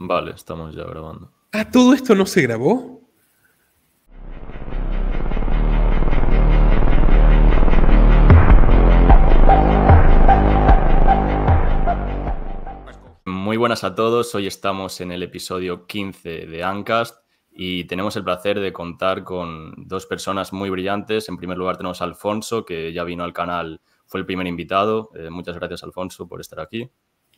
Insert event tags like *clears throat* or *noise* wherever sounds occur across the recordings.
Vale, estamos ya grabando. Ah, todo esto no se grabó. Muy buenas a todos, hoy estamos en el episodio 15 de Ancast y tenemos el placer de contar con dos personas muy brillantes. En primer lugar tenemos a Alfonso, que ya vino al canal, fue el primer invitado. Eh, muchas gracias Alfonso por estar aquí.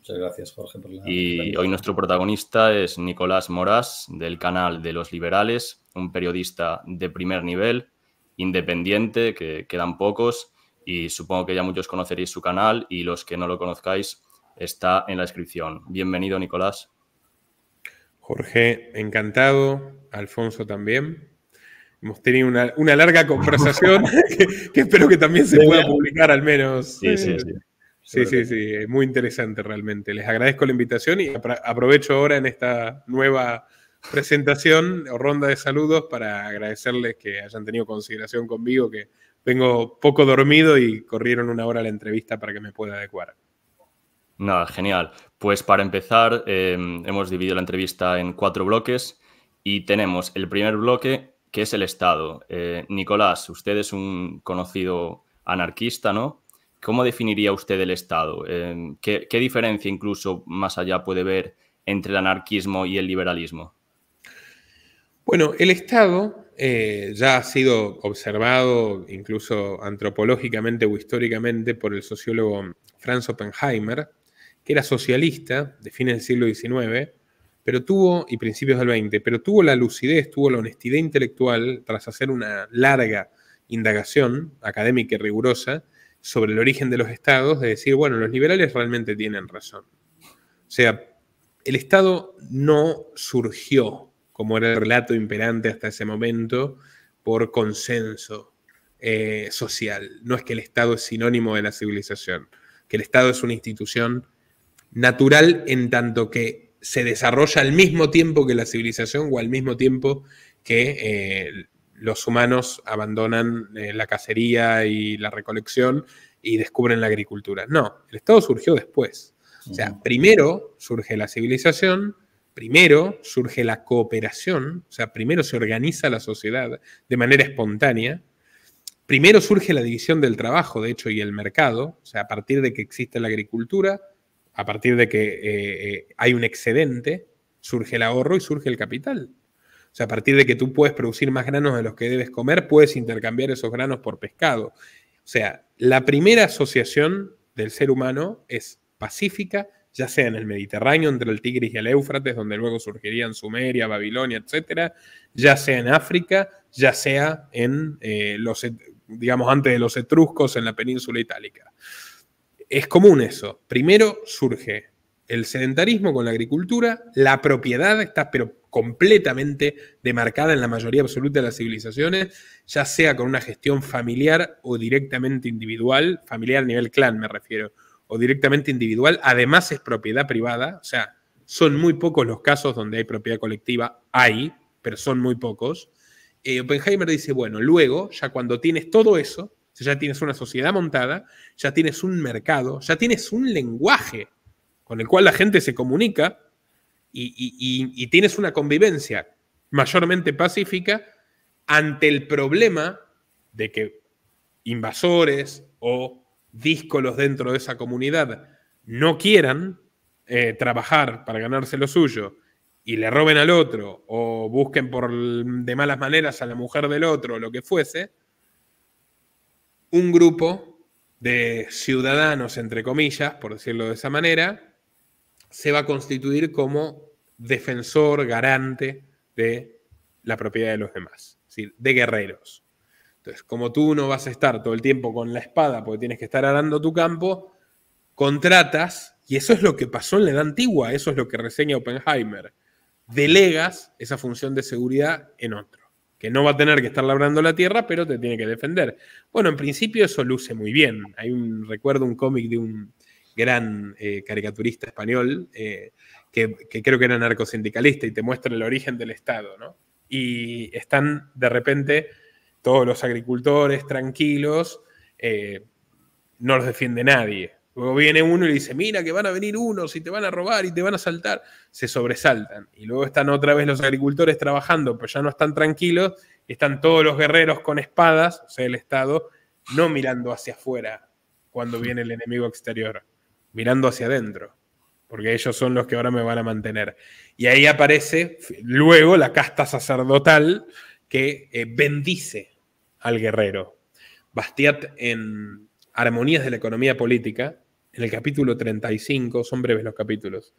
Muchas gracias, Jorge, por la. Y hoy nuestro protagonista es Nicolás Morás, del canal de Los Liberales, un periodista de primer nivel, independiente, que quedan pocos, y supongo que ya muchos conoceréis su canal, y los que no lo conozcáis, está en la descripción. Bienvenido, Nicolás. Jorge, encantado. Alfonso también. Hemos tenido una, larga conversación *laughs* que, espero que también se pueda publicar al menos. Sí, sí, sí. Sí, sí, sí, es muy interesante realmente. Les agradezco la invitación y aprovecho ahora en esta nueva presentación o ronda de saludos para agradecerles que hayan tenido consideración conmigo, que vengo poco dormido y corrieron una hora la entrevista para que me pueda adecuar. Nada, genial. Pues para empezar, em, hemos dividido la entrevista en cuatro bloques y tenemos el primer bloque que es el Estado. Eh, Nicolás, usted es un conocido anarquista, ¿no? ¿Cómo definiría usted el Estado? Eh, ¿qué, diferencia incluso más allá puede ver entre el anarquismo y el liberalismo? Bueno, el Estado eh, ya ha sido observado incluso antropológicamente o históricamente por el sociólogo Franz Oppenheimer, que era socialista de fines del siglo XIX, pero tuvo, y principios del XX, pero tuvo la lucidez, tuvo la honestidad intelectual tras hacer una larga indagación académica y rigurosa, sobre el origen de los estados, de decir, bueno, los liberales realmente tienen razón. O sea, el Estado no surgió, como era el relato imperante hasta ese momento, por consenso eh, social. No es que el Estado es sinónimo de la civilización, que el Estado es una institución natural en tanto que se desarrolla al mismo tiempo que la civilización o al mismo tiempo que eh, los humanos abandonan eh, la cacería y la recolección y descubren la agricultura. No, el Estado surgió después. O sea, primero surge la civilización, primero surge la cooperación, o sea, primero se organiza la sociedad de manera espontánea, primero surge la división del trabajo, de hecho, y el mercado, o sea, a partir de que existe la agricultura, a partir de que eh, eh, hay un excedente, surge el ahorro y surge el capital. O sea, a partir de que tú puedes producir más granos de los que debes comer, puedes intercambiar esos granos por pescado. O sea, la primera asociación del ser humano es pacífica, ya sea en el Mediterráneo, entre el Tigris y el Éufrates, donde luego surgirían Sumeria, Babilonia, etcétera, ya sea en África, ya sea en eh, los, digamos, antes de los etruscos en la península itálica. Es común eso. Primero surge el sedentarismo con la agricultura, la propiedad está pero completamente demarcada en la mayoría absoluta de las civilizaciones, ya sea con una gestión familiar o directamente individual, familiar a nivel clan me refiero, o directamente individual, además es propiedad privada, o sea, son muy pocos los casos donde hay propiedad colectiva, hay, pero son muy pocos. Eh, Oppenheimer dice, bueno, luego, ya cuando tienes todo eso, ya tienes una sociedad montada, ya tienes un mercado, ya tienes un lenguaje con el cual la gente se comunica, y, tienes una convivencia mayormente pacífica ante el problema de que invasores o díscolos dentro de esa comunidad no quieran eh, trabajar para ganarse lo suyo y le roben al otro o busquen por de malas maneras a la mujer del otro o lo que fuese, un grupo de ciudadanos, entre comillas, por decirlo de esa manera, se va a constituir como defensor, garante de la propiedad de los demás, de guerreros. Entonces, como tú no vas a estar todo el tiempo con la espada porque tienes que estar arando tu campo, contratas, y eso es lo que pasó en la edad antigua, eso es lo que reseña Oppenheimer, delegas esa función de seguridad en otro, que no va a tener que estar labrando la tierra, pero te tiene que defender. Bueno, en principio eso luce muy bien. Hay un, recuerdo un cómic de un, gran eh, caricaturista español, eh, que, creo que era narcosindicalista y te muestra el origen del Estado, ¿no? Y están de repente todos los agricultores tranquilos, eh, no los defiende nadie. Luego viene uno y le dice, mira que van a venir unos y te van a robar y te van a saltar. Se sobresaltan. Y luego están otra vez los agricultores trabajando, pero ya no están tranquilos. están todos los guerreros con espadas, o sea, el Estado, no mirando hacia afuera cuando viene el enemigo exterior mirando hacia adentro, porque ellos son los que ahora me van a mantener. Y ahí aparece luego la casta sacerdotal que eh, bendice al guerrero. Bastiat en Armonías de la Economía Política, en el capítulo 35, son breves los capítulos,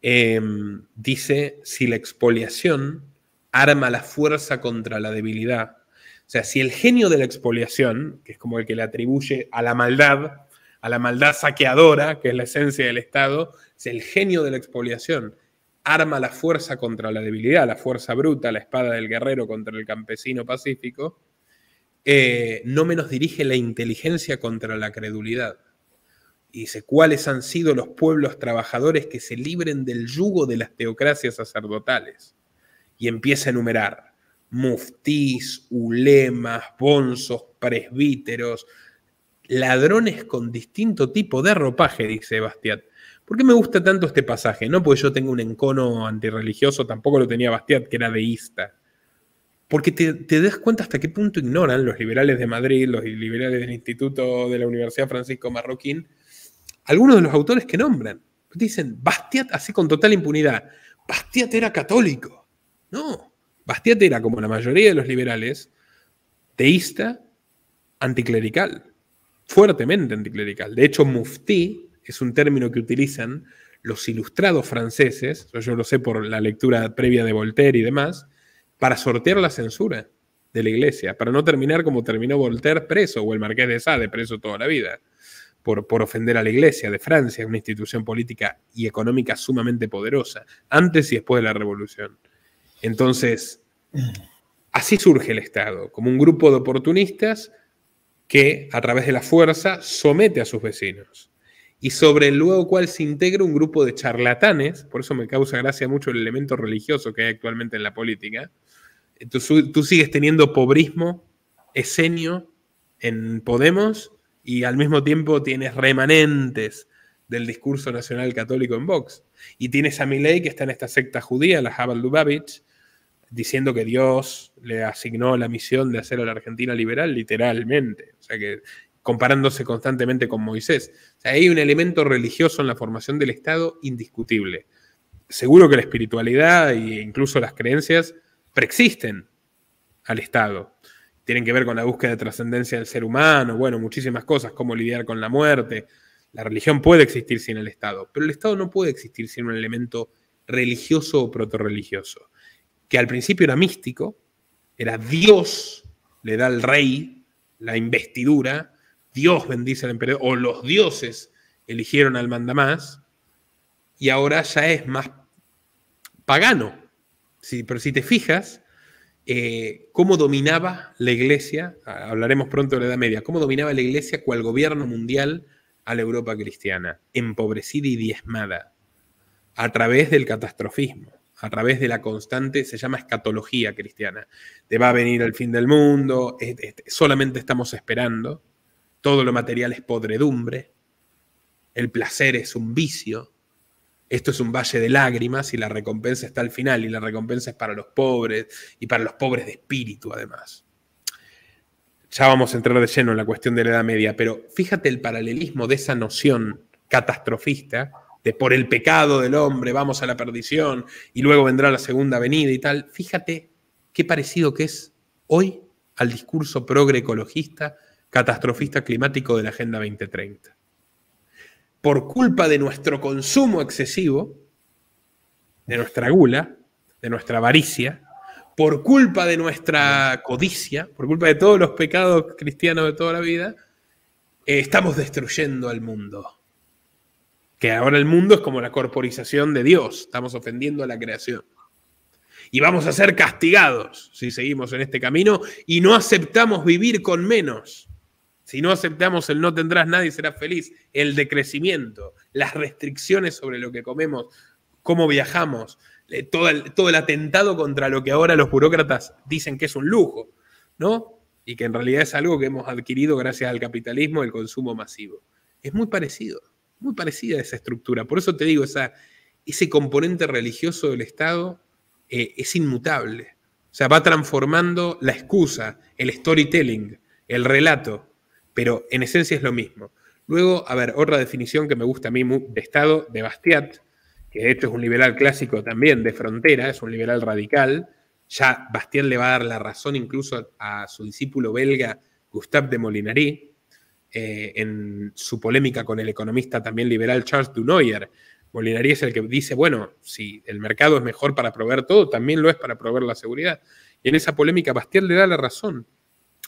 em, dice, si la expoliación arma la fuerza contra la debilidad, o sea, si el genio de la expoliación, que es como el que le atribuye a la maldad, a la maldad saqueadora, que es la esencia del Estado, es el genio de la expoliación. Arma la fuerza contra la debilidad, la fuerza bruta, la espada del guerrero contra el campesino pacífico. Eh, no menos dirige la inteligencia contra la credulidad. Y dice, ¿cuáles han sido los pueblos trabajadores que se libren del yugo de las teocracias sacerdotales? Y empieza a enumerar muftís, ulemas, bonzos, presbíteros, ladrones con distinto tipo de ropaje, dice Bastiat. ¿Por qué me gusta tanto este pasaje? No porque yo tengo un encono antirreligioso, tampoco lo tenía Bastiat, que era deísta. Porque te, das cuenta hasta qué punto ignoran los liberales de Madrid, los liberales del Instituto de la Universidad Francisco Marroquín, algunos de los autores que nombran. Dicen, Bastiat, así con total impunidad, Bastiat era católico. No, Bastiat era, como la mayoría de los liberales, teísta, anticlerical fuertemente anticlerical. De hecho, mufti es un término que utilizan los ilustrados franceses, yo lo sé por la lectura previa de Voltaire y demás, para sortear la censura de la iglesia, para no terminar como terminó Voltaire preso o el marqués de Sade preso toda la vida, por, por ofender a la iglesia de Francia, una institución política y económica sumamente poderosa, antes y después de la revolución. Entonces, así surge el Estado, como un grupo de oportunistas que a través de la fuerza somete a sus vecinos y sobre el luego cual se integra un grupo de charlatanes, por eso me causa gracia mucho el elemento religioso que hay actualmente en la política, tú, tú sigues teniendo pobrismo, esenio en Podemos y al mismo tiempo tienes remanentes del discurso nacional católico en Vox. Y tienes a Milei que está en esta secta judía, la Habal diciendo que Dios le asignó la misión de hacer a la Argentina liberal, literalmente. O sea que comparándose constantemente con Moisés. hay un elemento religioso en la formación del Estado indiscutible. Seguro que la espiritualidad e incluso las creencias preexisten al Estado. Tienen que ver con la búsqueda de trascendencia del ser humano, bueno, muchísimas cosas, como lidiar con la muerte. La religión puede existir sin el Estado, pero el Estado no puede existir sin un elemento religioso o religioso que al principio era místico, era Dios, le da al rey la investidura, Dios bendice al emperador, o los dioses eligieron al mandamás, y ahora ya es más pagano. pero si te fijas, eh, cómo dominaba la iglesia, ah, hablaremos pronto de la Edad Media, cómo dominaba la iglesia cual gobierno mundial a la Europa cristiana, empobrecida y diezmada, a través del catastrofismo a través de la constante, se llama escatología cristiana. Te va a venir el fin del mundo, solamente estamos esperando, todo lo material es podredumbre, el placer es un vicio, esto es un valle de lágrimas y la recompensa está al final y la recompensa es para los pobres y para los pobres de espíritu además. Ya vamos a entrar de lleno en la cuestión de la Edad Media, pero fíjate el paralelismo de esa noción catastrofista de por el pecado del hombre vamos a la perdición y luego vendrá la segunda venida y tal. Fíjate qué parecido que es hoy al discurso progreecologista, catastrofista climático de la Agenda 2030. Por culpa de nuestro consumo excesivo, de nuestra gula, de nuestra avaricia, por culpa de nuestra codicia, por culpa de todos los pecados cristianos de toda la vida, eh, estamos destruyendo al mundo. Que ahora el mundo es como la corporización de Dios. Estamos ofendiendo a la creación. Y vamos a ser castigados si seguimos en este camino y no aceptamos vivir con menos. Si no aceptamos el no tendrás nadie será feliz, el decrecimiento, las restricciones sobre lo que comemos, cómo viajamos, eh, todo el, todo el atentado contra lo que ahora los burócratas dicen que es un lujo, ¿no? Y que en realidad es algo que hemos adquirido gracias al capitalismo, el consumo masivo. Es muy parecido muy parecida a esa estructura. Por eso te digo, esa, ese componente religioso del Estado eh, es inmutable. O sea, va transformando la excusa, el storytelling, el relato, pero en esencia es lo mismo. Luego, a ver, otra definición que me gusta a mí de Estado, de Bastiat, que de hecho es un liberal clásico también, de frontera, es un liberal radical. Ya Bastiat le va a dar la razón incluso a, a su discípulo belga, Gustave de Molinari, eh, en su polémica con el economista también liberal Charles Dunoyer. Molinari es el que dice, bueno, si el mercado es mejor para proveer todo, también lo es para proveer la seguridad. Y en esa polémica Bastiat le da la razón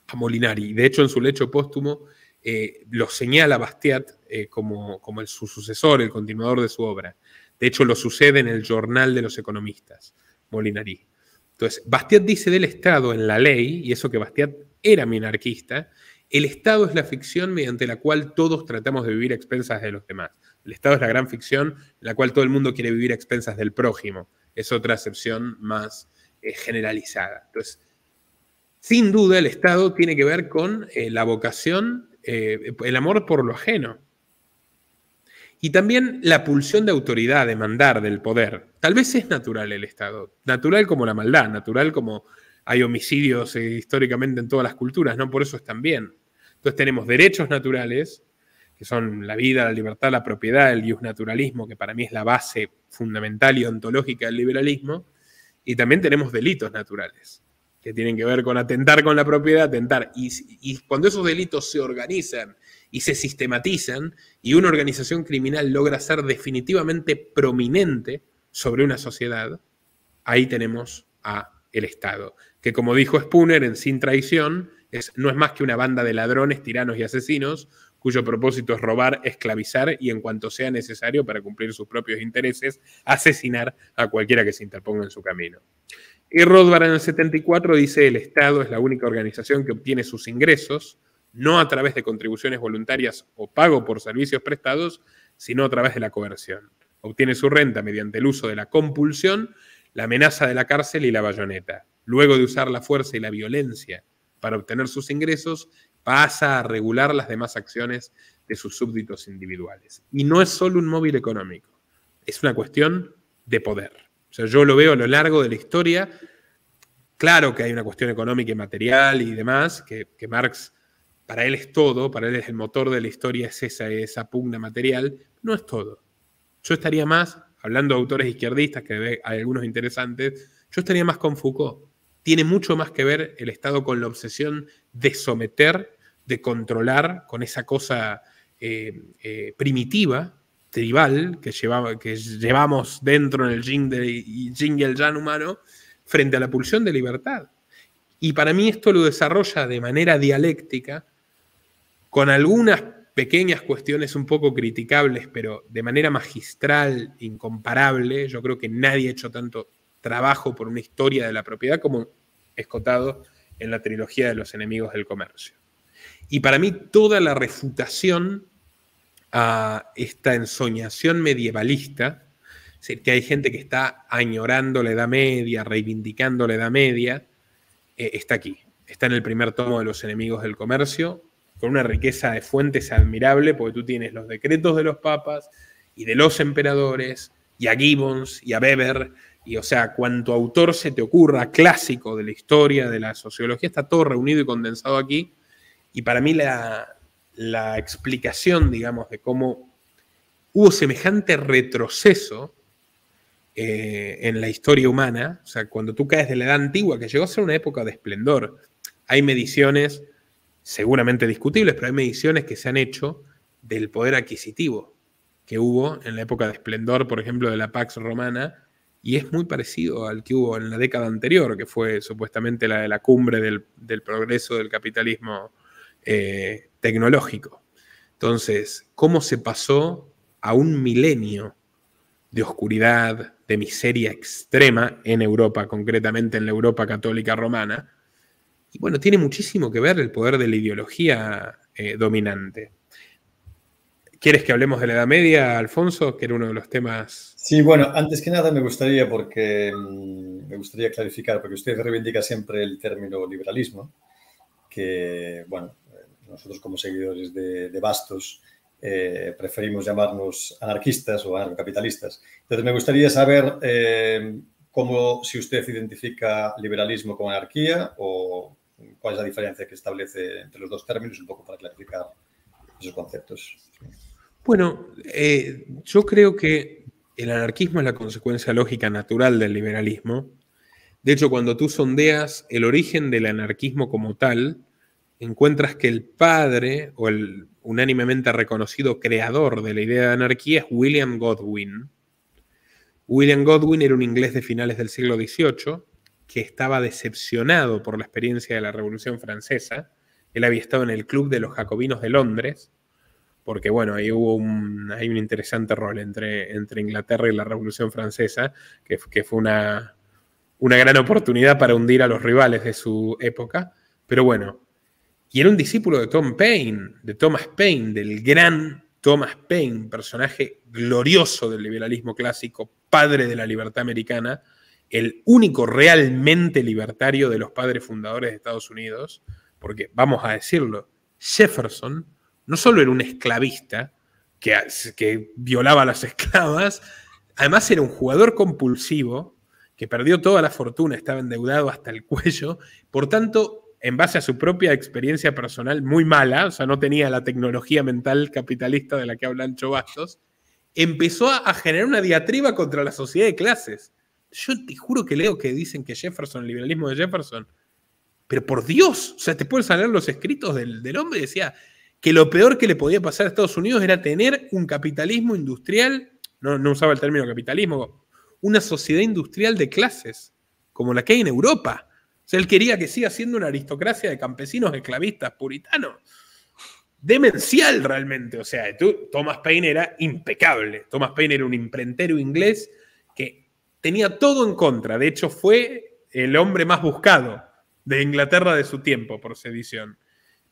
a Molinari. De hecho, en su lecho póstumo eh, lo señala Bastiat eh, como, su sucesor, el continuador de su obra. De hecho, lo sucede en el Jornal de los Economistas, Molinari. Entonces, Bastiat dice del Estado en la ley, y eso que Bastiat era minarquista, el Estado es la ficción mediante la cual todos tratamos de vivir a expensas de los demás. El Estado es la gran ficción en la cual todo el mundo quiere vivir a expensas del prójimo. Es otra acepción más eh, generalizada. Entonces, sin duda el Estado tiene que ver con eh, la vocación, eh, el amor por lo ajeno. Y también la pulsión de autoridad, de mandar, del poder. Tal vez es natural el Estado. Natural como la maldad, natural como hay homicidios históricamente en todas las culturas, ¿no? Por eso es tan bien. Entonces tenemos derechos naturales, que son la vida, la libertad, la propiedad, el naturalismo, que para mí es la base fundamental y ontológica del liberalismo, y también tenemos delitos naturales, que tienen que ver con atentar con la propiedad, atentar. Y, cuando esos delitos se organizan y se sistematizan, y una organización criminal logra ser definitivamente prominente sobre una sociedad, ahí tenemos a el Estado, que como dijo Spooner en Sin Traición, no es más que una banda de ladrones, tiranos y asesinos cuyo propósito es robar, esclavizar y en cuanto sea necesario para cumplir sus propios intereses, asesinar a cualquiera que se interponga en su camino. Y Rothbard en el 74 dice, el Estado es la única organización que obtiene sus ingresos, no a través de contribuciones voluntarias o pago por servicios prestados, sino a través de la coerción. Obtiene su renta mediante el uso de la compulsión, la amenaza de la cárcel y la bayoneta. Luego de usar la fuerza y la violencia para obtener sus ingresos pasa a regular las demás acciones de sus súbditos individuales. Y no es solo un móvil económico, es una cuestión de poder. O sea, yo lo veo a lo largo de la historia. Claro que hay una cuestión económica y material y demás, que, Marx, para él es todo, para él es el motor de la historia, es esa, esa pugna material. No es todo. Yo estaría más, hablando de autores izquierdistas, que hay algunos interesantes, yo estaría más con Foucault tiene mucho más que ver el Estado con la obsesión de someter, de controlar, con esa cosa eh, eh, primitiva, tribal, que, llevamos dentro en el yin, y el yang humano, frente a la pulsión de libertad. Y para mí esto lo desarrolla de manera dialéctica, con algunas pequeñas cuestiones un poco criticables, pero de manera magistral, incomparable. Yo creo que nadie ha hecho tanto trabajo por una historia de la propiedad como escotado en la trilogía de los enemigos del comercio. Y para mí toda la refutación a esta ensoñación medievalista, que hay gente que está añorando la Edad Media, reivindicando la Edad Media, eh, está aquí, está en el primer tomo de los enemigos del comercio, con una riqueza de fuentes admirable, porque tú tienes los decretos de los papas y de los emperadores, y a Gibbons y a Weber, y o sea, cuanto autor se te ocurra, clásico de la historia, de la sociología, está todo reunido y condensado aquí. Y para mí la, explicación, digamos, de cómo hubo semejante retroceso eh, en la historia humana, o sea, cuando tú caes de la edad antigua, que llegó a ser una época de esplendor, hay mediciones, seguramente discutibles, pero hay mediciones que se han hecho del poder adquisitivo que hubo en la época de esplendor, por ejemplo, de la Pax Romana, y es muy parecido al que hubo en la década anterior, que fue supuestamente la de la cumbre del, progreso del capitalismo eh, tecnológico. Entonces, ¿cómo se pasó a un milenio de oscuridad, de miseria extrema en Europa, concretamente en la Europa católica romana? Y bueno, tiene muchísimo que ver el poder de la ideología eh, dominante. ¿Quieres que hablemos de la Edad Media, Alfonso? Que era uno de los temas. Sí, bueno, antes que nada me gustaría, porque mm, me gustaría clarificar, porque usted reivindica siempre el término liberalismo, que, bueno, eh, nosotros como seguidores de, Bastos eh, preferimos llamarnos anarquistas o anarcocapitalistas. Entonces me gustaría saber eh, cómo, si usted identifica liberalismo con anarquía o cuál es la diferencia que establece entre los dos términos, un poco para clarificar esos conceptos. Bueno, eh, yo creo que el anarquismo es la consecuencia lógica natural del liberalismo. De hecho, cuando tú sondeas el origen del anarquismo como tal, encuentras que el padre o el unánimemente reconocido creador de la idea de anarquía es William Godwin. William Godwin era un inglés de finales del siglo XVIII que estaba decepcionado por la experiencia de la Revolución Francesa. Él había estado en el Club de los Jacobinos de Londres porque bueno, ahí hubo un, hay un interesante rol entre, entre Inglaterra y la Revolución Francesa, que, fue una, una, gran oportunidad para hundir a los rivales de su época. Pero bueno, y era un discípulo de Tom Paine, de Thomas Paine, del gran Thomas Paine, personaje glorioso del liberalismo clásico, padre de la libertad americana, el único realmente libertario de los padres fundadores de Estados Unidos, porque vamos a decirlo, Jefferson no solo era un esclavista que, que violaba a las esclavas, además era un jugador compulsivo que perdió toda la fortuna, estaba endeudado hasta el cuello, por tanto, en base a su propia experiencia personal muy mala, o sea, no tenía la tecnología mental capitalista de la que hablan Ancho empezó a generar una diatriba contra la sociedad de clases. Yo te juro que leo que dicen que Jefferson, el liberalismo de Jefferson, pero por Dios, o sea, te puedes salir los escritos del, del hombre, decía, que lo peor que le podía pasar a Estados Unidos era tener un capitalismo industrial, no, usaba el término capitalismo, una sociedad industrial de clases, como la que hay en Europa. O sea, él quería que siga siendo una aristocracia de campesinos esclavistas puritanos. Demencial realmente. O sea, tú, Thomas Paine era impecable. Thomas Paine era un imprentero inglés que tenía todo en contra. De hecho, fue el hombre más buscado de Inglaterra de su tiempo por sedición.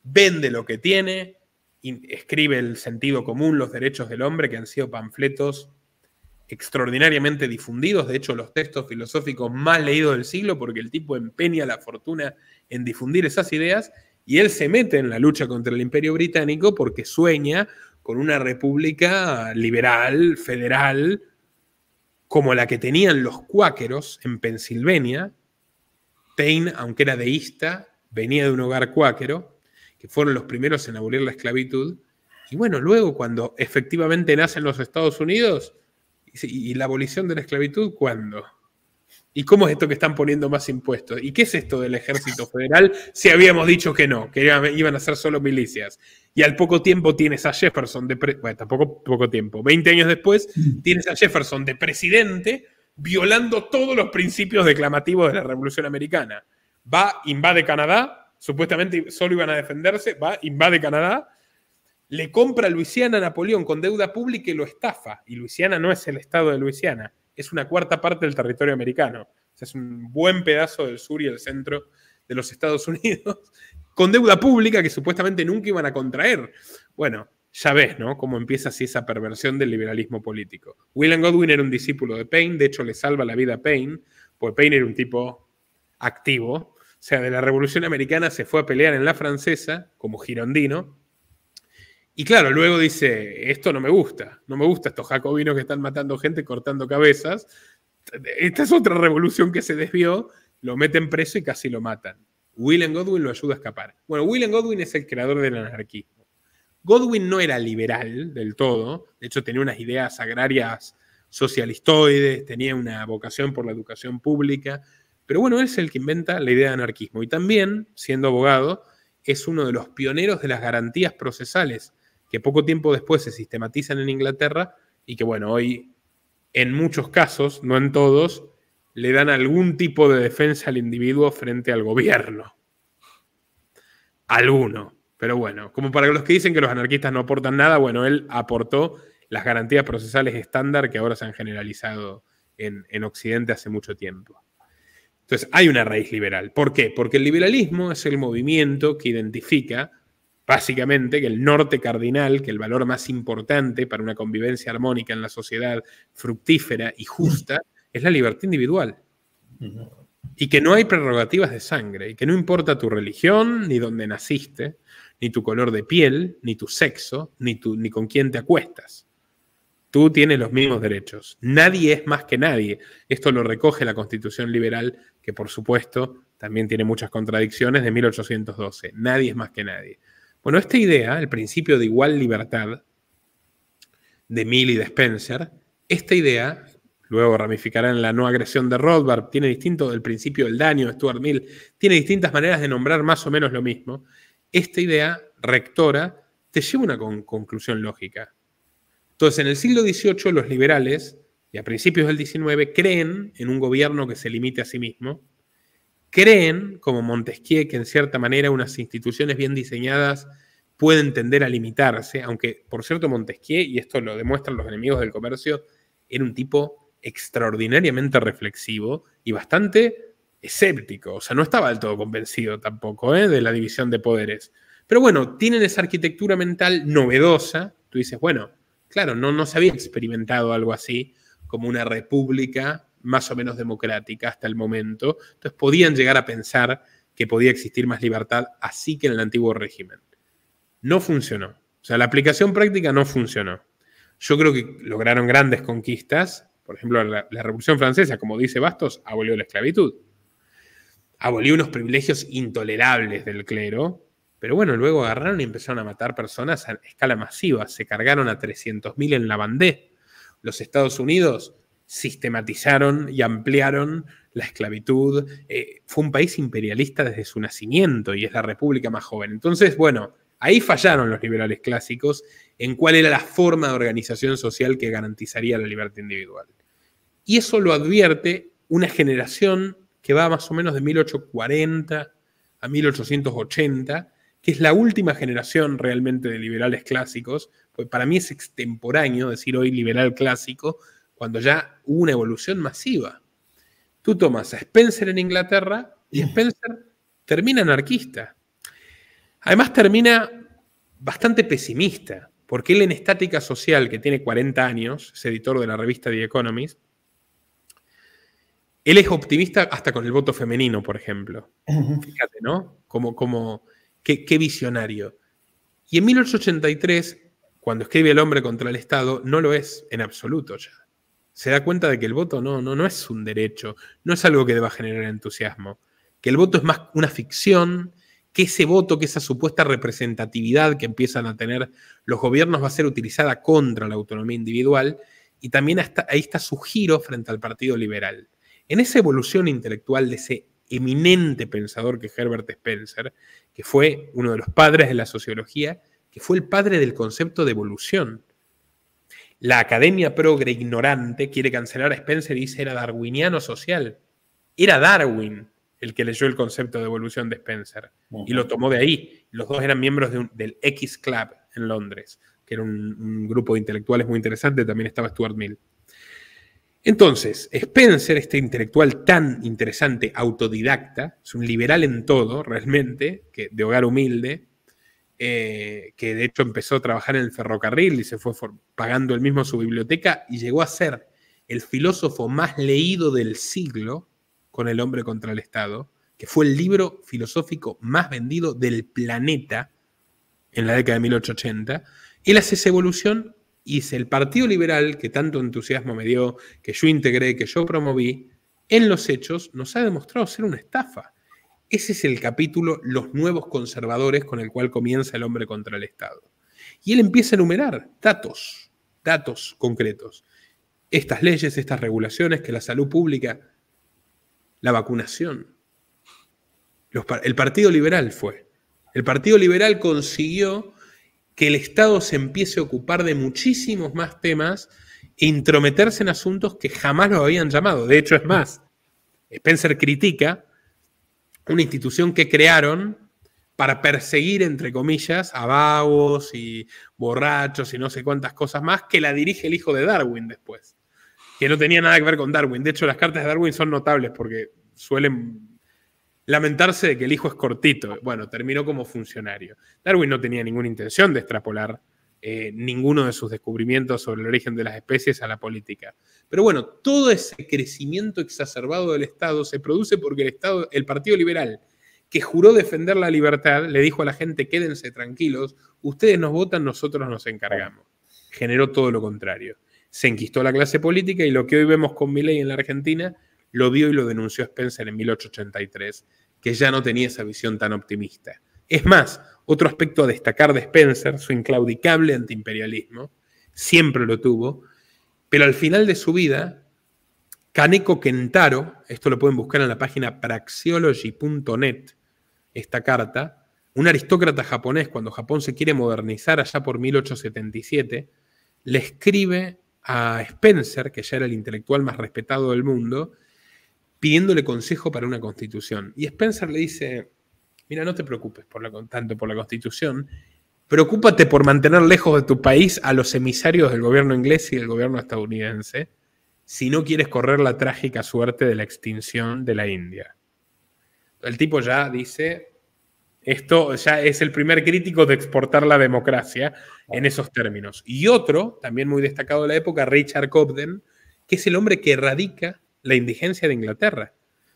Vende lo que tiene, escribe el sentido común, los derechos del hombre, que han sido panfletos extraordinariamente difundidos, de hecho los textos filosóficos más leídos del siglo, porque el tipo empeña la fortuna en difundir esas ideas, y él se mete en la lucha contra el imperio británico porque sueña con una república liberal, federal, como la que tenían los cuáqueros en Pensilvania. Payne aunque era deísta, venía de un hogar cuáquero, que fueron los primeros en abolir la esclavitud. Y bueno, luego cuando efectivamente nacen los Estados Unidos, ¿y la abolición de la esclavitud cuándo? ¿Y cómo es esto que están poniendo más impuestos? ¿Y qué es esto del ejército federal si habíamos dicho que no, que iban a ser solo milicias? Y al poco tiempo tienes a Jefferson, de bueno, tampoco poco tiempo, 20 años después, mm. tienes a Jefferson de presidente violando todos los principios declamativos de la Revolución Americana. Va, invade Canadá, supuestamente solo iban a defenderse, va, invade Canadá, le compra a Luisiana a Napoleón con deuda pública y lo estafa. Y Luisiana no es el estado de Luisiana, es una cuarta parte del territorio americano. O sea, es un buen pedazo del sur y el centro de los Estados *laughs* Unidos, con deuda pública que supuestamente nunca iban a contraer. Bueno, ya ves, ¿no? Cómo empieza así esa perversión del liberalismo político. William Godwin era un discípulo de Paine, de hecho le salva la vida a Paine, porque Paine era un tipo activo, sea, de la Revolución Americana se fue a pelear en la francesa como girondino. Y claro, luego dice, esto no me gusta, no me gusta estos jacobinos que están matando gente, cortando cabezas. Esta es otra revolución que se desvió, lo meten preso y casi lo matan. William Godwin lo ayuda a escapar. Bueno, William Godwin es el creador del anarquismo. Godwin no era liberal del todo, de hecho tenía unas ideas agrarias socialistoides, tenía una vocación por la educación pública, pero bueno, él es el que inventa la idea de anarquismo y también, siendo abogado, es uno de los pioneros de las garantías procesales, que poco tiempo después se sistematizan en Inglaterra y que, bueno, hoy en muchos casos, no en todos, le dan algún tipo de defensa al individuo frente al gobierno. Alguno. Pero bueno, como para los que dicen que los anarquistas no aportan nada, bueno, él aportó las garantías procesales estándar que ahora se han generalizado en, en Occidente hace mucho tiempo. Entonces, hay una raíz liberal. ¿Por qué? Porque el liberalismo es el movimiento que identifica básicamente que el norte cardinal, que el valor más importante para una convivencia armónica en la sociedad fructífera y justa, es la libertad individual. Y que no hay prerrogativas de sangre, y que no importa tu religión, ni dónde naciste, ni tu color de piel, ni tu sexo, ni, ni con quién te acuestas. Tú tienes los mismos derechos. Nadie es más que nadie. Esto lo recoge la Constitución liberal, que por supuesto también tiene muchas contradicciones de 1812. Nadie es más que nadie. Bueno, esta idea, el principio de igual libertad de Mill y de Spencer, esta idea, luego ramificará en la no agresión de Rothbard, tiene distinto del principio del daño de Stuart Mill, tiene distintas maneras de nombrar más o menos lo mismo. Esta idea rectora te lleva a una conclusión lógica entonces, en el siglo XVIII, los liberales, y a principios del XIX, creen en un gobierno que se limite a sí mismo, creen, como Montesquieu, que en cierta manera unas instituciones bien diseñadas pueden tender a limitarse, aunque, por cierto, Montesquieu, y esto lo demuestran los enemigos del comercio, era un tipo extraordinariamente reflexivo y bastante escéptico, o sea, no estaba del todo convencido tampoco ¿eh? de la división de poderes. Pero bueno, tienen esa arquitectura mental novedosa, tú dices, bueno, claro, no, no se había experimentado algo así como una república más o menos democrática hasta el momento. Entonces podían llegar a pensar que podía existir más libertad así que en el antiguo régimen. No funcionó. O sea, la aplicación práctica no funcionó. Yo creo que lograron grandes conquistas. Por ejemplo, la Revolución Francesa, como dice Bastos, abolió la esclavitud. Abolió unos privilegios intolerables del clero, pero bueno, luego agarraron y empezaron a matar personas a escala masiva. Se cargaron a 300.000 en la bandé. Los Estados Unidos sistematizaron y ampliaron la esclavitud. Eh, fue un país imperialista desde su nacimiento y es la república más joven. Entonces, bueno, ahí fallaron los liberales clásicos en cuál era la forma de organización social que garantizaría la libertad individual. Y eso lo advierte una generación que va más o menos de 1840 a 1880 que es la última generación realmente de liberales clásicos, pues para mí es extemporáneo decir hoy liberal clásico, cuando ya hubo una evolución masiva. Tú tomas a Spencer en Inglaterra y Spencer termina anarquista. Además termina bastante pesimista, porque él en Estática Social, que tiene 40 años, es editor de la revista The Economist, él es optimista hasta con el voto femenino, por ejemplo. Fíjate, ¿no? Como, como qué, visionario. Y en 1883, cuando escribe El hombre contra el Estado, no lo es en absoluto ya. Se da cuenta de que el voto no, no, no es un derecho, no es algo que deba generar entusiasmo, que el voto es más una ficción, que ese voto, que esa supuesta representatividad que empiezan a tener los gobiernos va a ser utilizada contra la autonomía individual y también ahí está su giro frente al Partido Liberal. En esa evolución intelectual de ese eminente pensador que es Herbert Spencer, que fue uno de los padres de la sociología, que fue el padre del concepto de evolución. La academia progre ignorante quiere cancelar a Spencer y dice era darwiniano social. Era Darwin el que leyó el concepto de evolución de Spencer y lo tomó de ahí. Los dos eran miembros del X Club en Londres, que era un, grupo de intelectuales muy interesante, también estaba Stuart Mill. Entonces, Spencer, este intelectual tan interesante, autodidacta, es un liberal en todo, realmente, que, de hogar humilde, eh, que de hecho empezó a trabajar en el ferrocarril y se fue pagando él mismo su biblioteca y llegó a ser el filósofo más leído del siglo con El hombre contra el Estado, que fue el libro filosófico más vendido del planeta en la década de 1880. Él hace esa evolución y el Partido Liberal, que tanto entusiasmo me dio, que yo integré, que yo promoví, en los hechos nos ha demostrado ser una estafa. Ese es el capítulo Los nuevos conservadores con el cual comienza el hombre contra el Estado. Y él empieza a enumerar datos, datos concretos. Estas leyes, estas regulaciones, que la salud pública, la vacunación. el Partido Liberal fue. El Partido Liberal consiguió que el Estado se empiece a ocupar de muchísimos más temas e intrometerse en asuntos que jamás lo habían llamado. De hecho, es más, Spencer critica una institución que crearon para perseguir, entre comillas, a vagos y borrachos y no sé cuántas cosas más, que la dirige el hijo de Darwin después, que no tenía nada que ver con Darwin. De hecho, las cartas de Darwin son notables porque suelen Lamentarse de que el hijo es cortito. Bueno, terminó como funcionario. Darwin no tenía ninguna intención de extrapolar eh, ninguno de sus descubrimientos sobre el origen de las especies a la política. Pero bueno, todo ese crecimiento exacerbado del Estado se produce porque el Estado, el Partido Liberal, que juró defender la libertad, le dijo a la gente, quédense tranquilos, ustedes nos votan, nosotros nos encargamos. Generó todo lo contrario. Se enquistó la clase política y lo que hoy vemos con Milei en la Argentina lo vio y lo denunció Spencer en 1883, que ya no tenía esa visión tan optimista. Es más, otro aspecto a destacar de Spencer, su inclaudicable antiimperialismo, siempre lo tuvo, pero al final de su vida, Kaneko Kentaro, esto lo pueden buscar en la página praxeology.net, esta carta, un aristócrata japonés, cuando Japón se quiere modernizar allá por 1877, le escribe a Spencer, que ya era el intelectual más respetado del mundo, pidiéndole consejo para una constitución. Y Spencer le dice, mira, no te preocupes tanto por la constitución, preocúpate por mantener lejos de tu país a los emisarios del gobierno inglés y del gobierno estadounidense si no quieres correr la trágica suerte de la extinción de la India. El tipo ya dice, esto ya es el primer crítico de exportar la democracia en esos términos. Y otro, también muy destacado de la época, Richard Cobden, que es el hombre que radica la indigencia de Inglaterra,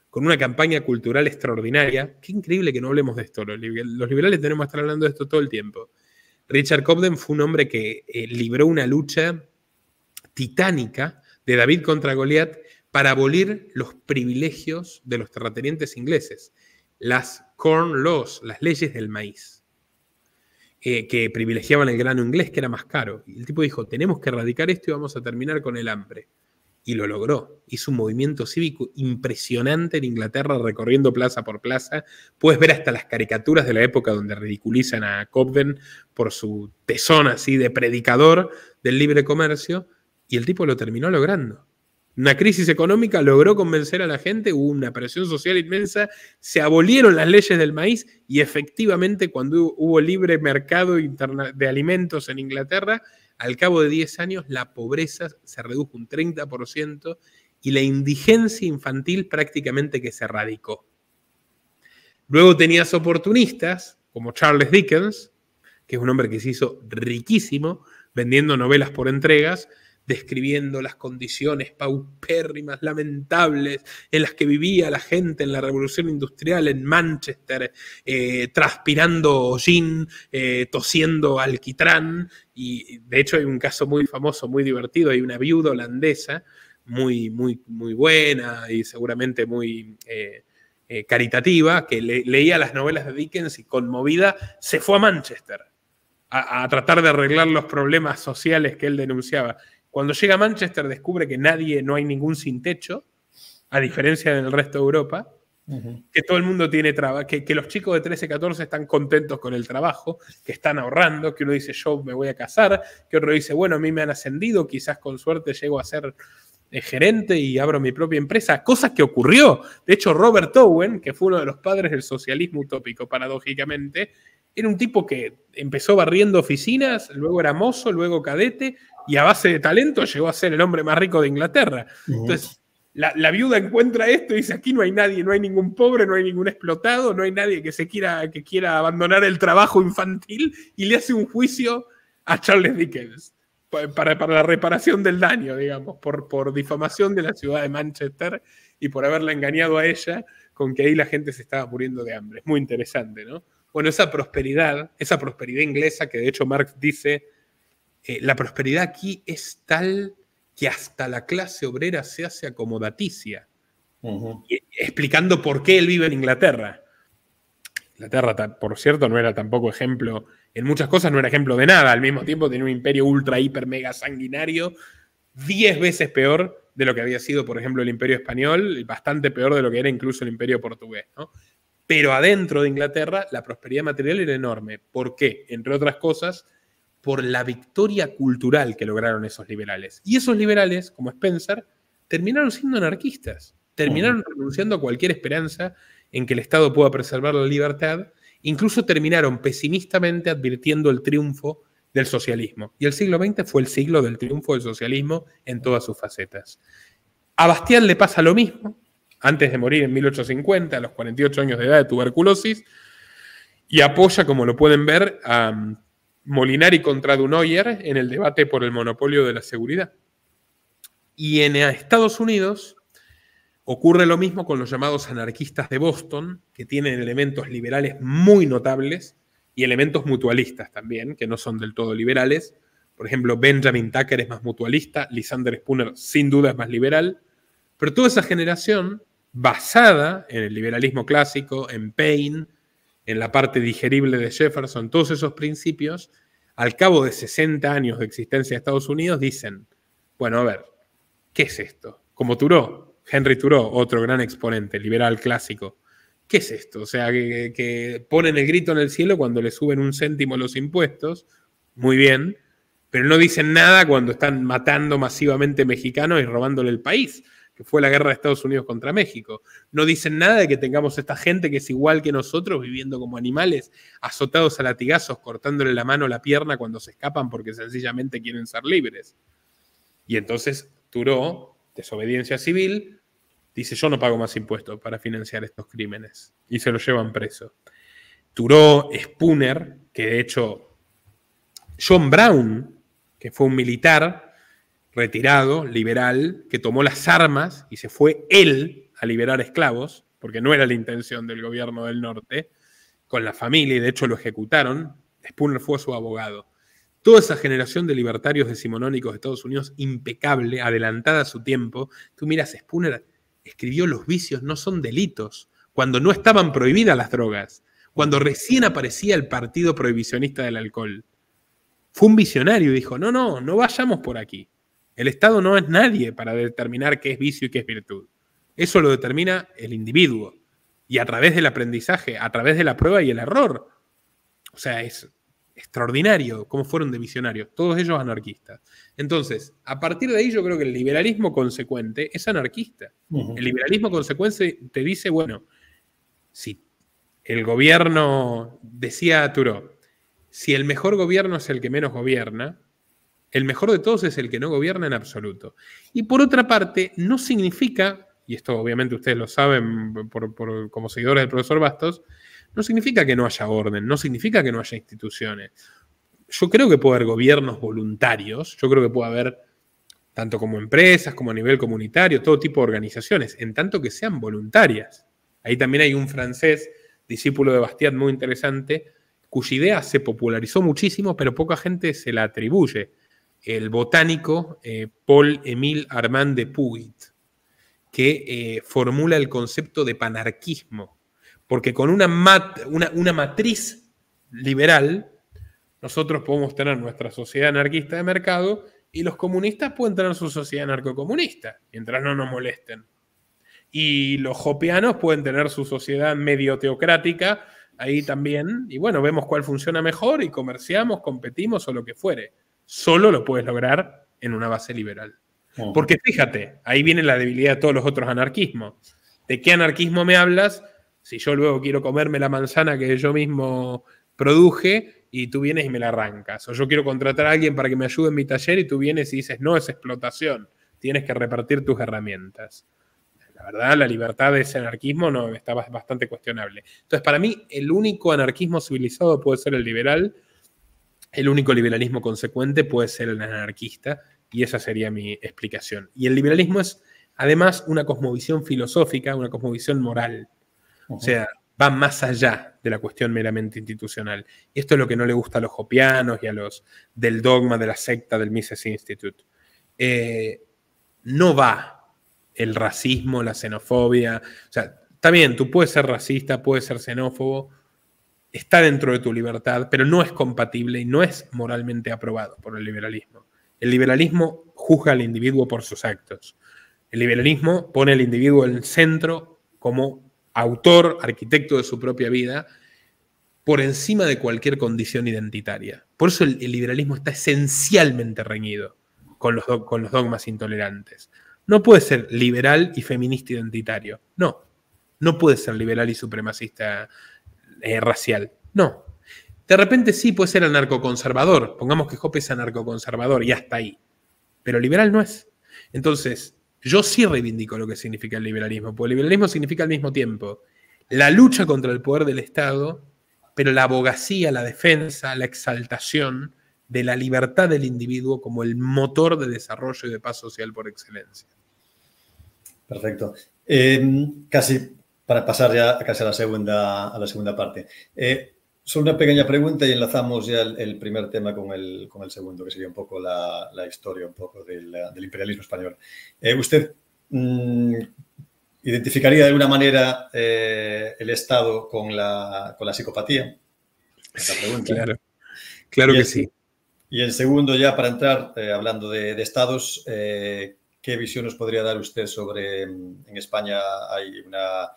con una campaña cultural extraordinaria. Qué increíble que no hablemos de esto. Los, liberales tenemos que estar hablando de esto todo el tiempo. Richard Cobden fue un hombre que eh, libró una lucha titánica de David contra Goliat para abolir los privilegios de los terratenientes ingleses, las Corn Laws, las leyes del maíz, eh, que privilegiaban el grano inglés, que era más caro. Y el tipo dijo, tenemos que erradicar esto y vamos a terminar con el hambre y lo logró. Hizo un movimiento cívico impresionante en Inglaterra, recorriendo plaza por plaza. Puedes ver hasta las caricaturas de la época donde ridiculizan a Cobden por su tesón así de predicador del libre comercio, y el tipo lo terminó logrando. Una crisis económica logró convencer a la gente, hubo una presión social inmensa, se abolieron las leyes del maíz y efectivamente cuando hubo libre mercado de alimentos en Inglaterra, al cabo de 10 años, la pobreza se redujo un 30% y la indigencia infantil prácticamente que se erradicó. Luego tenías oportunistas, como Charles Dickens, que es un hombre que se hizo riquísimo vendiendo novelas por entregas, describiendo las condiciones paupérrimas, lamentables, en las que vivía la gente en la Revolución Industrial en Manchester, eh, transpirando hollín, eh, tosiendo alquitrán, y de hecho hay un caso muy famoso, muy divertido, hay una viuda holandesa muy, muy, muy buena y seguramente muy eh, eh, caritativa, que leía las novelas de Dickens y conmovida se fue a Manchester a, a, tratar de arreglar los problemas sociales que él denunciaba. Cuando llega a Manchester descubre que nadie, no hay ningún sin techo, a diferencia del resto de Europa, que todo el mundo tiene trabajo, que, que, los chicos de 13, 14 están contentos con el trabajo, que están ahorrando, que uno dice yo me voy a casar, que otro dice bueno, a mí me han ascendido, quizás con suerte llego a ser eh, gerente y abro mi propia empresa, cosas que ocurrió. De hecho, Robert Owen, que fue uno de los padres del socialismo utópico, paradójicamente, era un tipo que empezó barriendo oficinas, luego era mozo, luego cadete, y a base de talento llegó a ser el hombre más rico de Inglaterra. Entonces, la, viuda encuentra esto y dice, aquí no hay nadie, no hay ningún pobre, no hay ningún explotado, no hay nadie que, se quiera, que quiera abandonar el trabajo infantil y le hace un juicio a Charles Dickens para, la reparación del daño, digamos, por, por difamación de la ciudad de Manchester y por haberla engañado a ella con que ahí la gente se estaba muriendo de hambre. Es muy interesante, ¿no? Bueno, esa prosperidad, esa prosperidad inglesa que de hecho Marx dice, eh, la prosperidad aquí es tal que hasta la clase obrera se hace acomodaticia, explicando por qué él vive en Inglaterra. Inglaterra, por cierto, no era tampoco ejemplo, en muchas cosas no era ejemplo de nada, al mismo tiempo tenía un imperio ultra, hiper, mega sanguinario, diez veces peor de lo que había sido, por ejemplo, el imperio español, bastante peor de lo que era incluso el imperio portugués. Pero adentro de Inglaterra la prosperidad material era enorme. ¿Por qué? Entre otras cosas, por la victoria cultural que lograron esos liberales. Y esos liberales, como Spencer, terminaron siendo anarquistas, terminaron renunciando a cualquier esperanza en que el Estado pueda preservar la libertad, incluso terminaron pesimistamente advirtiendo el triunfo del socialismo. Y el siglo XX fue el siglo del triunfo del socialismo en todas sus facetas. A Bastián le pasa lo mismo, antes de morir en 1850, a los 48 años de edad de tuberculosis, y apoya, como lo pueden ver, a Molinari contra Dunoyer en el debate por el monopolio de la seguridad. Y en Estados Unidos ocurre lo mismo con los llamados anarquistas de Boston, que tienen elementos liberales muy notables y elementos mutualistas también, que no son del todo liberales. Por ejemplo, Benjamin Tucker es más mutualista, Lisander Spooner sin duda es más liberal, pero toda esa generación basada en el liberalismo clásico, en Payne en la parte digerible de Jefferson, todos esos principios, al cabo de 60 años de existencia de Estados Unidos, dicen, bueno, a ver, ¿qué es esto? Como Turó, Henry Turó, otro gran exponente, liberal clásico. ¿Qué es esto? O sea, que, que ponen el grito en el cielo cuando le suben un céntimo los impuestos, muy bien, pero no dicen nada cuando están matando masivamente mexicanos y robándole el país que fue la guerra de Estados Unidos contra México. No dicen nada de que tengamos esta gente que es igual que nosotros, viviendo como animales, azotados a latigazos, cortándole la mano o la pierna cuando se escapan porque sencillamente quieren ser libres. Y entonces Turó, desobediencia civil, dice yo no pago más impuestos para financiar estos crímenes. Y se lo llevan preso. Turó, Spooner, que de hecho John Brown, que fue un militar, retirado, liberal, que tomó las armas y se fue él a liberar esclavos, porque no era la intención del gobierno del norte, con la familia y de hecho lo ejecutaron. Spooner fue su abogado. Toda esa generación de libertarios decimonónicos de Estados Unidos, impecable, adelantada a su tiempo, tú miras, Spooner escribió los vicios no son delitos, cuando no estaban prohibidas las drogas, cuando recién aparecía el partido prohibicionista del alcohol. Fue un visionario y dijo, no, no, no vayamos por aquí. El Estado no es nadie para determinar qué es vicio y qué es virtud. Eso lo determina el individuo. Y a través del aprendizaje, a través de la prueba y el error. O sea, es extraordinario cómo fueron de visionarios, todos ellos anarquistas. Entonces, a partir de ahí yo creo que el liberalismo consecuente es anarquista. El liberalismo consecuente te dice, bueno, si el gobierno, decía Turó, si el mejor gobierno es el que menos gobierna, el mejor de todos es el que no gobierna en absoluto. Y por otra parte, no significa, y esto obviamente ustedes lo saben por, como seguidores del profesor Bastos, no significa que no haya orden, no significa que no haya instituciones. Yo creo que puede haber gobiernos voluntarios, yo creo que puede haber tanto como empresas, como a nivel comunitario, todo tipo de organizaciones, en tanto que sean voluntarias. Ahí también hay un francés, discípulo de Bastiat, muy interesante, cuya idea se popularizó muchísimo, pero poca gente se la atribuye el botánico eh, paul emile Armand de Puit, que eh, formula el concepto de panarquismo, porque con una, una, matriz liberal nosotros podemos tener nuestra sociedad anarquista de mercado y los comunistas pueden tener su sociedad anarcocomunista, mientras no nos molesten. Y los hopianos pueden tener su sociedad medio teocrática ahí también. Y bueno, vemos cuál funciona mejor y comerciamos, competimos o lo que fuere solo lo puedes lograr en una base liberal. Porque fíjate, ahí viene la debilidad de todos los otros anarquismos. ¿De qué anarquismo me hablas si yo luego quiero comerme la manzana que yo mismo produje y tú vienes y me la arrancas? O yo quiero contratar a alguien para que me ayude en mi taller y tú vienes y dices, no, es explotación, tienes que repartir tus herramientas. La verdad, la libertad de ese anarquismo no, está bastante cuestionable. Entonces, para mí, el único anarquismo civilizado puede ser el liberal, el único liberalismo consecuente puede ser el anarquista, y esa sería mi explicación. Y el liberalismo es, además, una cosmovisión filosófica, una cosmovisión moral. O sea, va más allá de la cuestión meramente institucional. esto es lo que no le gusta a los hopianos y a los del dogma, de la secta, del Mises Institute. Eh, no va el racismo, la xenofobia. O sea, está tú puedes ser racista, puedes ser xenófobo, está dentro de tu libertad, pero no es compatible y no es moralmente aprobado por el liberalismo. El liberalismo juzga al individuo por sus actos. El liberalismo pone al individuo en el centro como autor, arquitecto de su propia vida, por encima de cualquier condición identitaria. Por eso el, liberalismo está esencialmente reñido con los, con los dogmas intolerantes. No puede ser liberal y feminista identitario. No, no puede ser liberal y supremacista eh, racial. No. De repente sí puede ser anarcoconservador. Pongamos que Hoppe es anarcoconservador y hasta ahí. Pero liberal no es. Entonces, yo sí reivindico lo que significa el liberalismo, porque el liberalismo significa al mismo tiempo la lucha contra el poder del Estado, pero la abogacía, la defensa, la exaltación de la libertad del individuo como el motor de desarrollo y de paz social por excelencia. Perfecto. Em, casi para pasar ya casi a la segunda, a la segunda parte. Eh, solo una pequeña pregunta y enlazamos ya el, primer tema con el, segundo, que sería un poco la, historia un poco del, imperialismo español. Eh, ¿Usted mm, identificaría de alguna manera eh, el Estado con la, con la psicopatía? pregunta. claro, que sí. Y el segundo, ya para entrar, hablando de Estados, ¿qué visión nos podría dar usted sobre, mm, en España hay una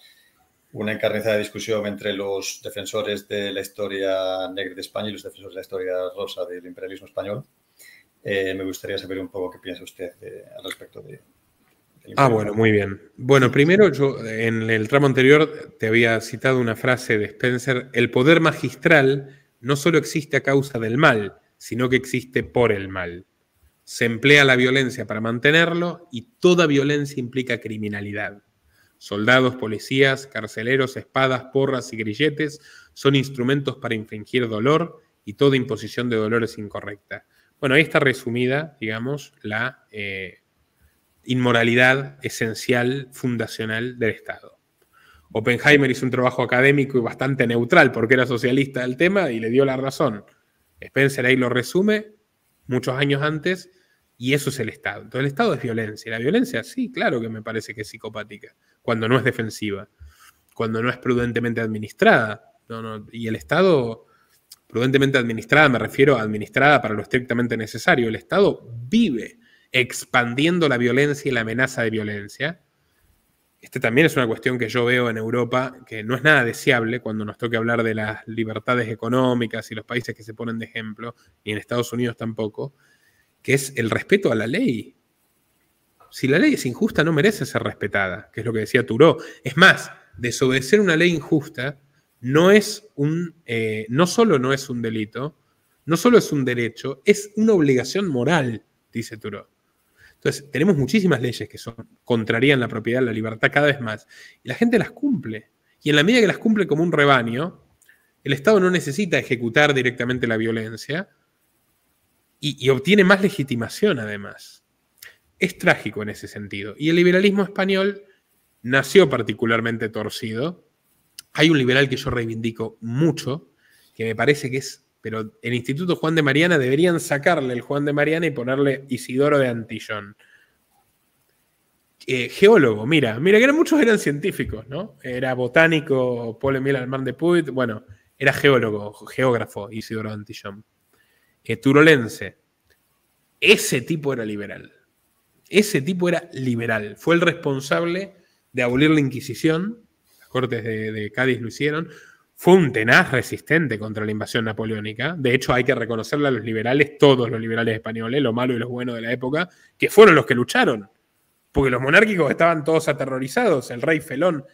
una encarnizada discusión entre los defensores de la historia negra de España y los defensores de la historia rosa del imperialismo español. Eh, me gustaría saber un poco qué piensa usted al respecto de... de ah, bueno, muy bien. Bueno, primero yo en el tramo anterior te había citado una frase de Spencer, el poder magistral no solo existe a causa del mal, sino que existe por el mal. Se emplea la violencia para mantenerlo y toda violencia implica criminalidad. Soldados, policías, carceleros, espadas, porras y grilletes son instrumentos para infringir dolor y toda imposición de dolor es incorrecta. Bueno, ahí está resumida, digamos, la eh, inmoralidad esencial, fundacional del Estado. Oppenheimer hizo un trabajo académico y bastante neutral porque era socialista del tema y le dio la razón. Spencer ahí lo resume muchos años antes y eso es el Estado. Entonces el Estado es violencia. La violencia sí, claro que me parece que es psicopática cuando no es defensiva, cuando no es prudentemente administrada. y el Estado, prudentemente administrada, me refiero a administrada para lo estrictamente necesario, el Estado vive expandiendo la violencia y la amenaza de violencia. Este también es una cuestión que yo veo en Europa, que no es nada deseable cuando nos toque hablar de las libertades económicas y los países que se ponen de ejemplo, y en Estados Unidos tampoco, que es el respeto a la ley si la ley es injusta, no merece ser respetada, que es lo que decía Turó. Es más, desobedecer una ley injusta no es un, eh, no solo no es un delito, no solo es un derecho, es una obligación moral, dice Turó. Entonces, tenemos muchísimas leyes que son, contrarían la propiedad, la libertad cada vez más, y la gente las cumple. Y en la medida que las cumple como un rebaño, el Estado no necesita ejecutar directamente la violencia y obtiene más legitimación además es trágico en ese sentido. Y el liberalismo español nació particularmente torcido. Hay un liberal que yo reivindico mucho, que me parece que es, pero el Instituto Juan de Mariana deberían sacarle el Juan de Mariana y ponerle Isidoro de Antillón. Eh, geólogo, mira, mira que eran, muchos eran científicos, ¿no? Era botánico Paul Emil Almán de Puit. bueno, era geólogo, geógrafo Isidoro de Antillón. Eh, turolense. Ese tipo era liberal ese tipo era liberal, fue el responsable de abolir la Inquisición, las Cortes de, Cádiz lo hicieron, fue un tenaz resistente contra la invasión napoleónica. De hecho, hay que reconocerle a los liberales, todos los liberales españoles, lo malo y los buenos de la época, que fueron los que lucharon. Porque los monárquicos estaban todos aterrorizados. El rey Felón,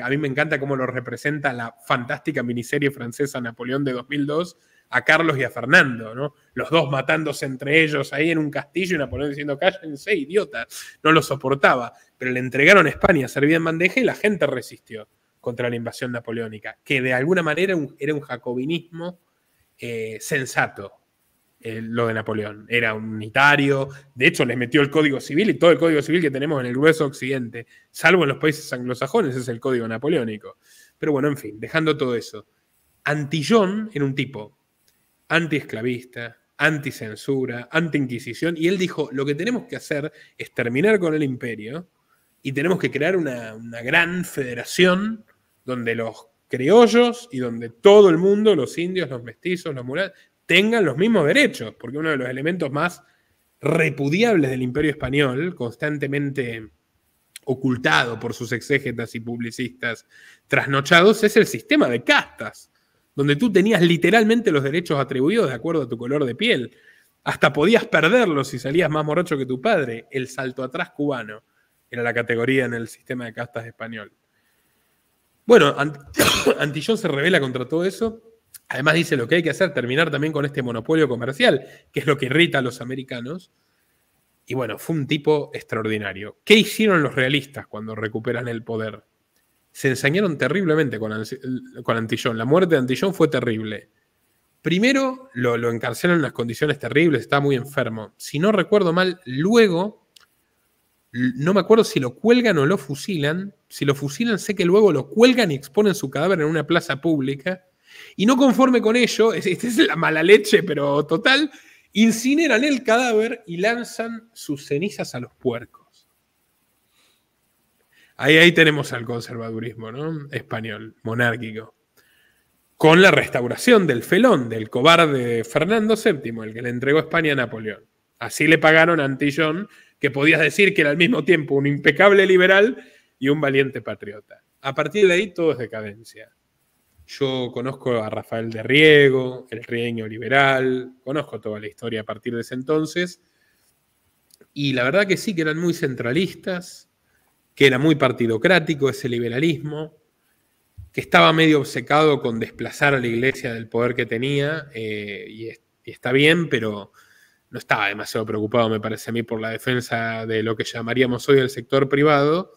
a mí me encanta cómo lo representa la fantástica miniserie francesa Napoleón de 2002, a Carlos y a Fernando, ¿no? Los dos matándose entre ellos ahí en un castillo y Napoleón diciendo, cállense, idiota, no lo soportaba. Pero le entregaron a España servida en bandeja y la gente resistió contra la invasión napoleónica, que de alguna manera era un jacobinismo eh, sensato, eh, lo de Napoleón. Era unitario, de hecho les metió el Código Civil y todo el Código Civil que tenemos en el grueso occidente, salvo en los países anglosajones, es el Código Napoleónico. Pero bueno, en fin, dejando todo eso. Antillón era un tipo antiesclavista, anticensura, inquisición y él dijo, lo que tenemos que hacer es terminar con el imperio y tenemos que crear una, gran federación donde los criollos y donde todo el mundo, los indios, los mestizos, los murales, tengan los mismos derechos, porque uno de los elementos más repudiables del imperio español, constantemente ocultado por sus exégetas y publicistas trasnochados, es el sistema de castas donde tú tenías literalmente los derechos atribuidos de acuerdo a tu color de piel. Hasta podías perderlos si salías más morocho que tu padre. El salto atrás cubano era la categoría en el sistema de castas español. Bueno, *coughs* Antillón se revela contra todo eso. Además dice lo que hay que hacer, terminar también con este monopolio comercial, que es lo que irrita a los americanos. Y bueno, fue un tipo extraordinario. ¿Qué hicieron los realistas cuando recuperan el poder? se ensañaron terriblemente con, Antillón. La muerte de Antillón fue terrible. Primero lo, encarcelan en unas condiciones terribles, está muy enfermo. Si no recuerdo mal, luego, no me acuerdo si lo cuelgan o lo fusilan. Si lo fusilan, sé que luego lo cuelgan y exponen su cadáver en una plaza pública. Y no conforme con ello, *laughs* esta es la mala leche, pero total, incineran el cadáver y lanzan sus cenizas a los puercos. Ahí, tenemos al conservadurismo español, monárquico. Con la restauración del felón, del cobarde Fernando VII, el que le entregó España a Napoleón. Así le pagaron a Antillón, que podías decir que era al mismo tiempo un impecable liberal y un valiente patriota. A partir de ahí todo es decadencia. Yo conozco a Rafael de Riego, el rieño liberal, conozco toda la historia a partir de ese entonces. Y la verdad que sí, que eran muy centralistas, que era muy partidocrático ese liberalismo, que estaba medio obcecado con desplazar a la iglesia del poder que tenía, eh, y, está bien, pero no estaba demasiado preocupado, me parece a mí, por la defensa de lo que llamaríamos hoy el sector privado.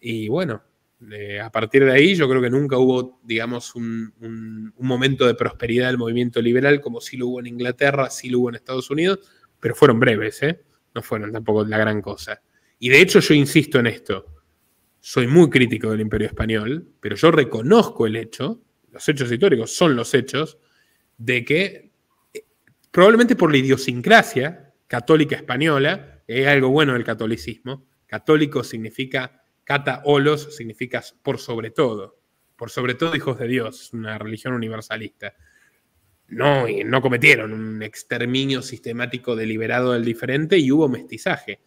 Y bueno, eh, a partir de ahí yo creo que nunca hubo, digamos, un, momento de prosperidad del movimiento liberal, como sí lo hubo en Inglaterra, sí lo hubo en Estados Unidos, pero fueron breves, ¿eh? no fueron tampoco la gran cosa. Y de hecho yo insisto en esto. Soy muy crítico del imperio español, pero yo reconozco el hecho, los hechos históricos son los hechos, de que eh, probablemente por la idiosincrasia católica española, es algo bueno el catolicismo, católico significa, cata olos significa por sobre todo, por sobre todo hijos de Dios, una religión universalista. No, no cometieron un exterminio sistemático deliberado del diferente y hubo mestizaje.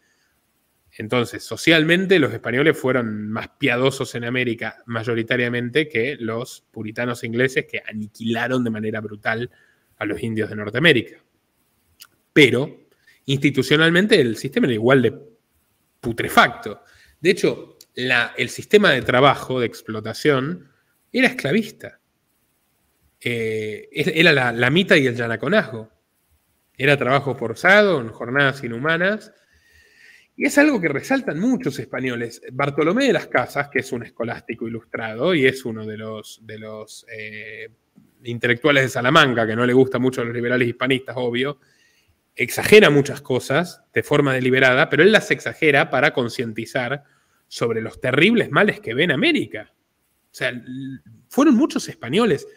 Entonces, socialmente los españoles fueron más piadosos en América mayoritariamente que los puritanos ingleses que aniquilaron de manera brutal a los indios de Norteamérica. Pero institucionalmente el sistema era igual de putrefacto. De hecho, el sistema de trabajo, de explotación, era esclavista. Eh, era la, la, mita y el yanaconazgo. Era trabajo forzado, en jornadas inhumanas, y es algo que resaltan muchos españoles. Bartolomé de las Casas, que es un escolástico ilustrado y es uno de los, eh, intelectuales de Salamanca, que no le gusta mucho a los liberales hispanistas, obvio, exagera muchas cosas de forma deliberada, pero él las exagera para concientizar sobre los terribles males que ve en América. O sea, fueron muchos españoles.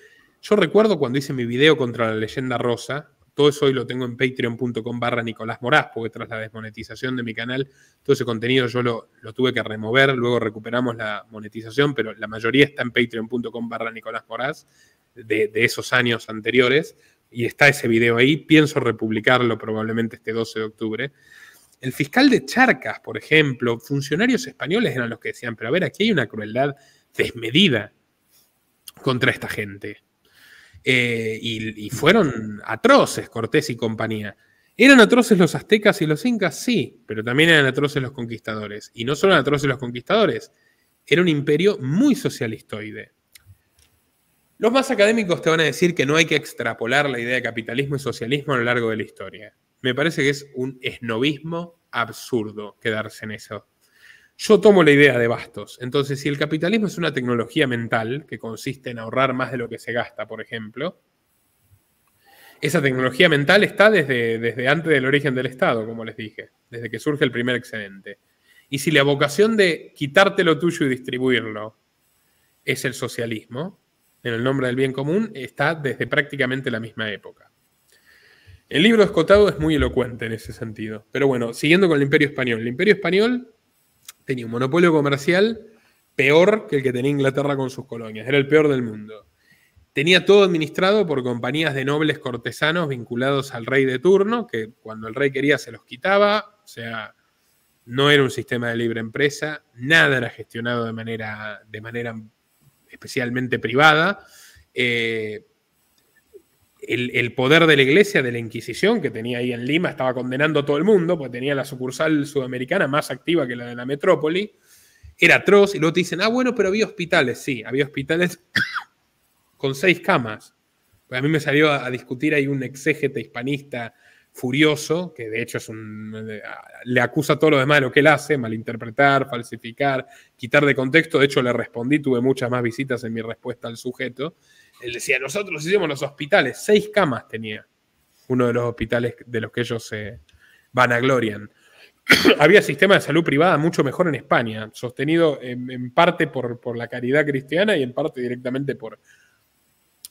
Yo recuerdo cuando hice mi video contra la leyenda rosa, todo eso hoy lo tengo en patreon.com barra Nicolás Morás, porque tras la desmonetización de mi canal, todo ese contenido yo lo, tuve que remover, luego recuperamos la monetización, pero la mayoría está en patreon.com barra Nicolás Morás de, de, esos años anteriores, y está ese video ahí, pienso republicarlo probablemente este 12 de octubre. El fiscal de Charcas, por ejemplo, funcionarios españoles eran los que decían, pero a ver, aquí hay una crueldad desmedida contra esta gente eh, y, y, fueron atroces Cortés y compañía. ¿Eran atroces los aztecas y los incas? Sí, pero también eran atroces los conquistadores. Y no solo eran atroces los conquistadores, era un imperio muy socialistoide. Los más académicos te van a decir que no hay que extrapolar la idea de capitalismo y socialismo a lo largo de la historia. Me parece que es un esnovismo absurdo quedarse en eso. Yo tomo la idea de Bastos. Entonces, si el capitalismo es una tecnología mental que consiste en ahorrar más de lo que se gasta, por ejemplo, esa tecnología mental está desde, desde antes del origen del Estado, como les dije, desde que surge el primer excedente. Y si la vocación de quitarte lo tuyo y distribuirlo es el socialismo, en el nombre del bien común, está desde prácticamente la misma época. El libro Escotado es muy elocuente en ese sentido. Pero bueno, siguiendo con el Imperio Español. El Imperio Español tenía un monopolio comercial peor que el que tenía Inglaterra con sus colonias, era el peor del mundo. Tenía todo administrado por compañías de nobles cortesanos vinculados al rey de turno, que cuando el rey quería se los quitaba, o sea, no era un sistema de libre empresa, nada era gestionado de manera, de manera especialmente privada. Eh, el, poder de la iglesia, de la Inquisición, que tenía ahí en Lima, estaba condenando a todo el mundo, porque tenía la sucursal sudamericana más activa que la de la metrópoli, era atroz, y luego te dicen, ah, bueno, pero había hospitales, sí, había hospitales *coughs* con seis camas. Pues a mí me salió a, discutir ahí un exégete hispanista furioso, que de hecho es un, eh, le acusa todo lo demás de lo que él hace, malinterpretar, falsificar, quitar de contexto, de hecho le respondí, tuve muchas más visitas en mi respuesta al sujeto, él decía, nosotros hicimos los hospitales. Seis camas tenía uno de los hospitales de los que ellos se van a vanaglorian. *clears throat* Había sistema de salud privada mucho mejor en España, sostenido en, parte por, la caridad cristiana y en parte directamente por,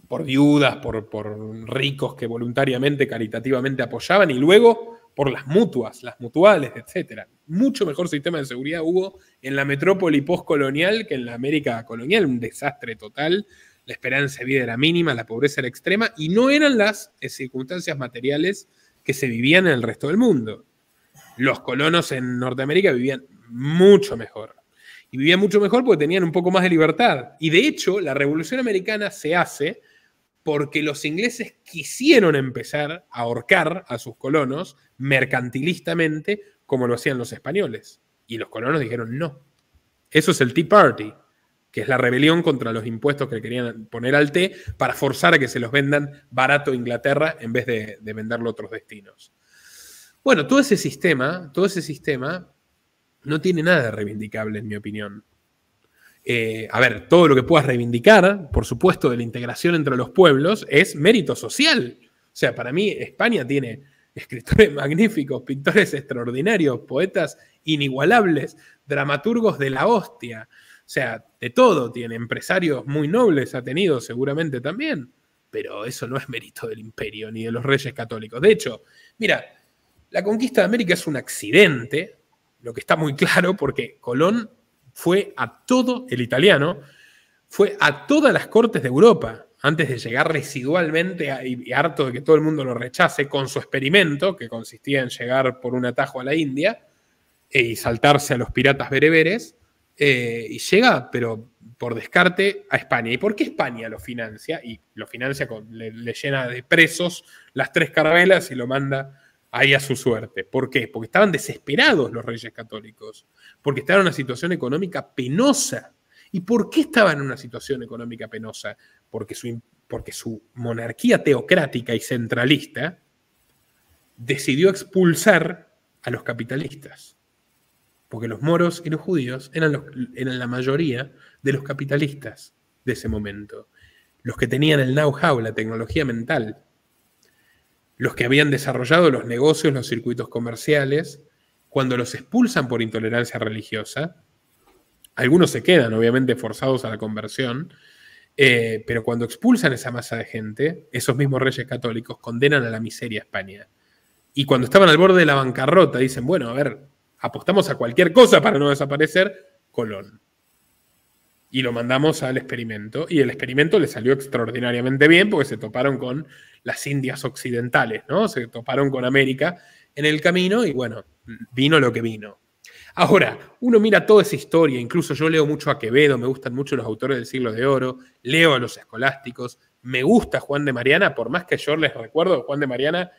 por viudas, por, por ricos que voluntariamente, caritativamente apoyaban y luego por las mutuas, las mutuales, etc. Mucho mejor sistema de seguridad hubo en la metrópoli postcolonial que en la América colonial, un desastre total la esperanza de vida era mínima, la pobreza era extrema y no eran las eh, circunstancias materiales que se vivían en el resto del mundo. Los colonos en Norteamérica vivían mucho mejor. Y vivían mucho mejor porque tenían un poco más de libertad. Y de hecho, la Revolución Americana se hace porque los ingleses quisieron empezar a ahorcar a sus colonos mercantilistamente como lo hacían los españoles. Y los colonos dijeron no. Eso es el Tea Party que es la rebelión contra los impuestos que querían poner al té para forzar a que se los vendan barato a Inglaterra en vez de, venderlo a otros destinos. Bueno, todo ese sistema, todo ese sistema no tiene nada de reivindicable, en mi opinión. Eh, a ver, todo lo que puedas reivindicar, por supuesto, de la integración entre los pueblos, es mérito social. O sea, para mí España tiene escritores *laughs* magníficos, pintores extraordinarios, poetas inigualables, dramaturgos de la hostia. O sea, de todo tiene. Empresarios muy nobles ha tenido seguramente también, pero eso no es mérito del imperio ni de los reyes católicos. De hecho, mira, la conquista de América es un accidente, lo que está muy claro porque Colón fue a todo el italiano, fue a todas las cortes de Europa antes de llegar residualmente y, harto de que todo el mundo lo rechace con su experimento, que consistía en llegar por un atajo a la India eh, y saltarse a los piratas bereberes, eh, y llega, pero por descarte, a España. ¿Y por qué España lo financia? Y lo financia, con, le, llena de presos las tres carabelas y lo manda ahí a su suerte. ¿Por qué? Porque estaban desesperados los reyes católicos, porque estaban en una situación económica penosa. ¿Y por qué estaban en una situación económica penosa? porque su monarquía teocrática y centralista decidió expulsar a los capitalistas porque los moros y los judíos eran, la mayoría de los capitalistas de ese momento, los que tenían el know-how, la tecnología mental, los que habían desarrollado los negocios, los circuitos comerciales, cuando los expulsan por intolerancia religiosa, algunos se quedan obviamente forzados a la conversión, eh, pero cuando expulsan esa masa de gente, esos mismos reyes católicos condenan a la miseria a España. Y cuando estaban al borde de la bancarrota, dicen, bueno, a ver, apostamos a cualquier cosa para no desaparecer, Colón. Y lo mandamos al experimento. Y el experimento le salió extraordinariamente bien porque se toparon con las Indias occidentales, ¿no? Se toparon con América en el camino y bueno, vino lo que vino. Ahora, uno mira toda esa historia, incluso yo leo mucho a Quevedo, me gustan mucho los autores del siglo de oro, leo a los escolásticos, me gusta Juan de Mariana, por más que yo les recuerdo, Juan de Mariana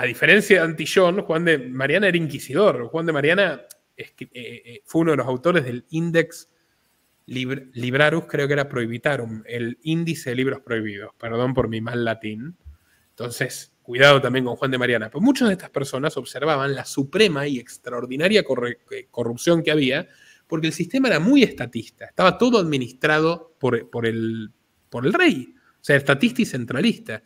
a diferencia de Antillón, Juan de Mariana era inquisidor. Juan de Mariana eh, eh, fue uno de los autores del Index Librarus, creo que era Prohibitarum, el índice de libros prohibidos. Perdón por mi mal latín. Entonces, cuidado también con Juan de Mariana. Pues muchas de estas personas observaban la suprema y extraordinaria eh, corrupción que había, porque el sistema era muy estatista. Estaba todo administrado por, el, por el rey. O sea, estatista y centralista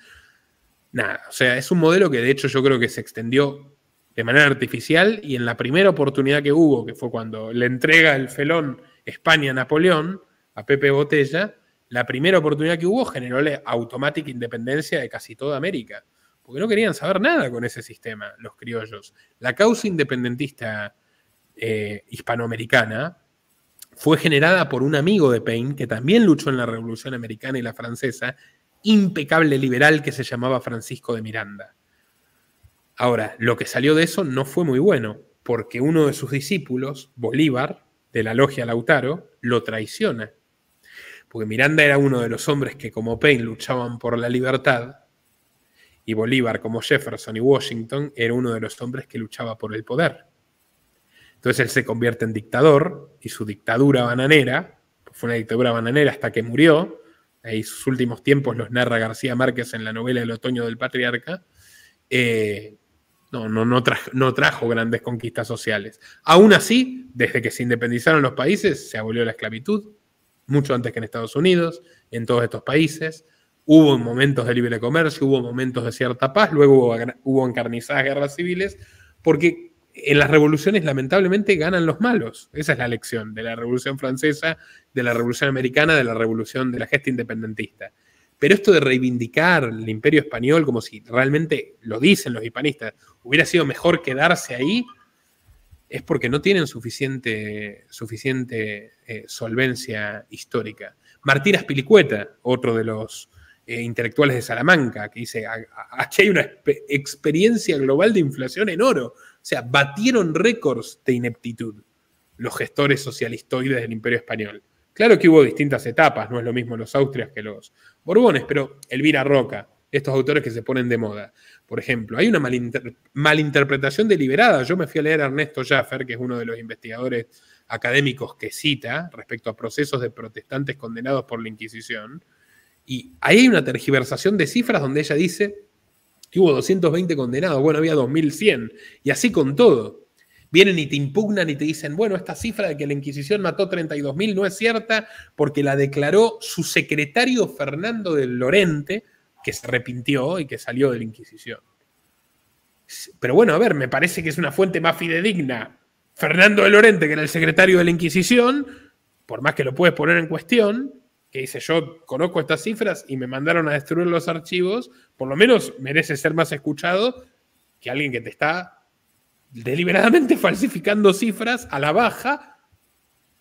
nada, o sea, es un modelo que de hecho yo creo que se extendió de manera artificial y en la primera oportunidad que hubo, que fue cuando le entrega el felón España a Napoleón, a Pepe Botella, la primera oportunidad que hubo generó la automática independencia de casi toda América, porque no querían saber nada con ese sistema, los criollos. La causa independentista eh, hispanoamericana fue generada por un amigo de Paine que también luchó en la Revolución Americana y la Francesa impecable liberal que se llamaba Francisco de Miranda. Ahora, lo que salió de eso no fue muy bueno, porque uno de sus discípulos, Bolívar, de la logia Lautaro, lo traiciona. Porque Miranda era uno de los hombres que como Paine luchaban por la libertad, y Bolívar como Jefferson y Washington era uno de los hombres que luchaba por el poder. Entonces él se convierte en dictador y su dictadura bananera, fue una dictadura bananera hasta que murió, ahí sus últimos tiempos los narra García Márquez en la novela El otoño del patriarca, eh, no, no, no, trajo, grandes conquistas sociales. Aún así, desde que se independizaron los países, se abolió la esclavitud, mucho antes que en Estados Unidos, en todos estos países. Hubo momentos de libre comercio, hubo momentos de cierta paz, luego hubo, hubo encarnizadas guerras civiles, porque en las revoluciones lamentablemente ganan los malos. Esa es la lección de la Revolución Francesa, de la Revolución Americana, de la Revolución de la gesta independentista. Pero esto de reivindicar el imperio español como si realmente lo dicen los hispanistas, hubiera sido mejor quedarse ahí, es porque no tienen suficiente, suficiente eh, solvencia histórica. Martín Pilicueta, otro de los eh, intelectuales de Salamanca, que dice, aquí hay una experiencia global de inflación en oro. O sea, batieron récords de ineptitud los gestores socialistoides del Imperio Español. Claro que hubo distintas etapas, no es lo mismo los austrias que los borbones, pero Elvira Roca, estos autores que se ponen de moda. Por ejemplo, hay una malinterpretación deliberada. Yo me fui a leer a Ernesto Jaffer, que es uno de los investigadores académicos que cita respecto a procesos de protestantes condenados por la Inquisición, y ahí hay una tergiversación de cifras donde ella dice hubo 220 condenados, bueno, había 2100, y así con todo. Vienen y te impugnan y te dicen, bueno, esta cifra de que la Inquisición mató 32.000 no es cierta porque la declaró su secretario Fernando del Lorente, que se arrepintió y que salió de la Inquisición. Pero bueno, a ver, me parece que es una fuente más fidedigna. Fernando de Lorente, que era el secretario de la Inquisición, por más que lo puedes poner en cuestión, que dice yo conozco estas cifras y me mandaron a destruir los archivos, por lo menos merece ser más escuchado que alguien que te está deliberadamente *laughs* falsificando cifras a la baja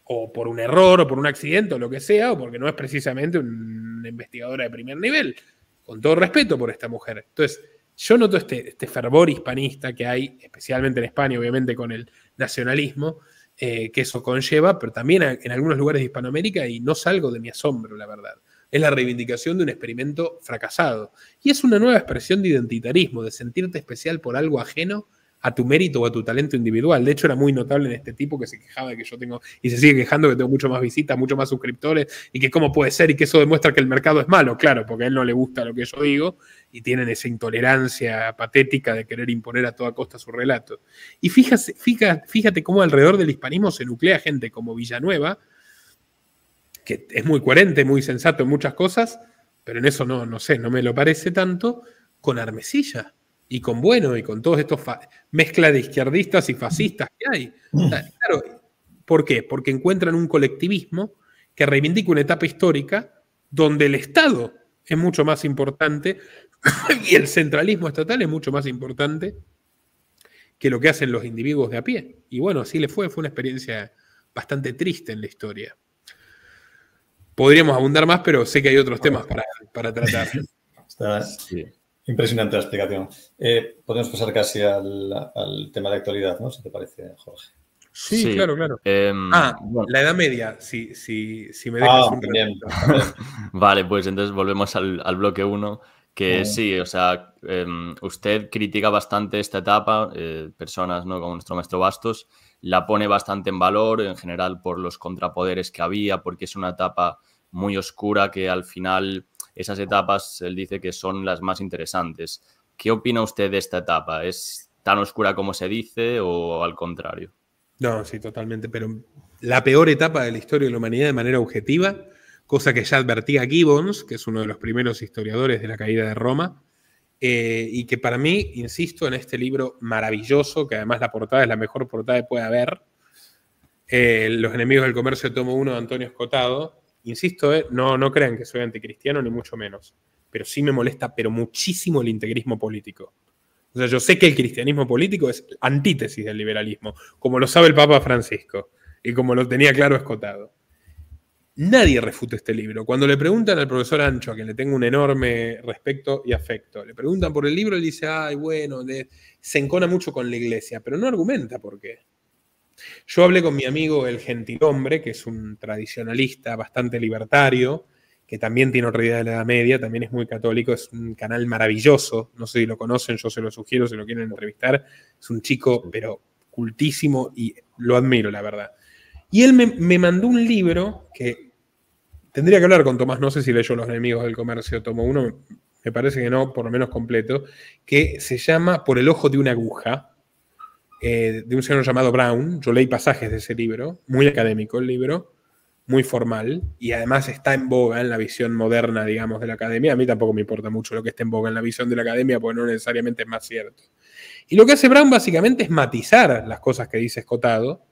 o por un error o por un accidente o lo que sea, o porque no es precisamente una investigadora de primer nivel, con todo respeto por esta mujer. Entonces, yo noto este, este fervor hispanista que hay, especialmente en España, obviamente con el nacionalismo, eh, que eso conlleva, pero también en algunos lugares de Hispanoamérica y no salgo de mi asombro, la verdad. Es la reivindicación de un experimento fracasado. Y es una nueva expresión de identitarismo, de sentirte especial por algo ajeno a tu mérito o a tu talento individual. De hecho, era muy notable en este tipo que se quejaba de que yo tengo, y se sigue quejando que tengo mucho más visitas, mucho más suscriptores, y que cómo puede ser, y que eso demuestra que el mercado es malo, claro, porque a él no le gusta lo que yo digo, y tienen esa intolerancia patética de querer imponer a toda costa su relato. Y fíjate, fíjate cómo alrededor del hispanismo se nuclea gente como Villanueva, que es muy coherente, muy sensato en muchas cosas, pero en eso no, no sé, no me lo parece tanto, con Armesilla y con Bueno y con todos estos mezcla de izquierdistas y fascistas que hay. Claro, ¿por qué? Porque encuentran un colectivismo que reivindica una etapa histórica donde el Estado es mucho más importante *laughs* y el centralismo estatal es mucho más importante que lo que hacen los individuos de a pie. Y bueno, así le fue, fue una experiencia bastante triste en la historia. Podríamos abundar más, pero sé que hay otros temas para, tratar. *laughs* impresionante la explicación. Eh, podemos pasar casi al, tema de actualidad, ¿no? Si te parece, Jorge. Sí, claro, claro. Em, ah, la Edad Media, si, me ah, dejas un *laughs* Vale, pues entonces volvemos al, al bloque 1. Que sí, o sea, em, usted critica bastante esta etapa, eh, personas ¿no? como nuestro maestro Bastos, la pone bastante en valor, en general por los contrapoderes que había, porque es una etapa muy oscura que al final esas etapas, él dice que son las más interesantes. ¿Qué opina usted de esta etapa? ¿Es tan oscura como se dice o al contrario? No, sí, totalmente, pero la peor etapa de la historia de la humanidad de manera objetiva cosa que ya advertía Gibbons, que es uno de los primeros historiadores de la caída de Roma, eh, y que para mí, insisto, en este libro maravilloso, que además la portada es la mejor portada que puede haber, eh, Los enemigos del comercio, tomo uno de Antonio Escotado, insisto, eh, no, no crean que soy anticristiano, ni mucho menos, pero sí me molesta, pero muchísimo el integrismo político. O sea, yo sé que el cristianismo político es antítesis del liberalismo, como lo sabe el Papa Francisco y como lo tenía claro Escotado. Nadie refuta este libro. Cuando le preguntan al profesor Ancho, a quien le tengo un enorme respeto y afecto, le preguntan por el libro, él dice, ay, bueno, se encona mucho con la iglesia, pero no argumenta por qué. Yo hablé con mi amigo el gentilhombre, que es un tradicionalista bastante libertario, que también tiene otra de la Edad Media, también es muy católico, es un canal maravilloso, no sé si lo conocen, yo se lo sugiero, si lo quieren entrevistar, es un chico, pero cultísimo y lo admiro, la verdad. Y él me, mandó un libro que tendría que hablar con Tomás, no sé si leyó Los enemigos del comercio, tomo uno, me parece que no, por lo menos completo, que se llama Por el ojo de una aguja, eh, de un señor llamado Brown. Yo leí pasajes de ese libro, muy académico el libro, muy formal, y además está en boga en la visión moderna, digamos, de la academia. A mí tampoco me importa mucho lo que esté en boga en la visión de la academia, porque no necesariamente es más cierto. Y lo que hace Brown básicamente es matizar las cosas que dice Escotado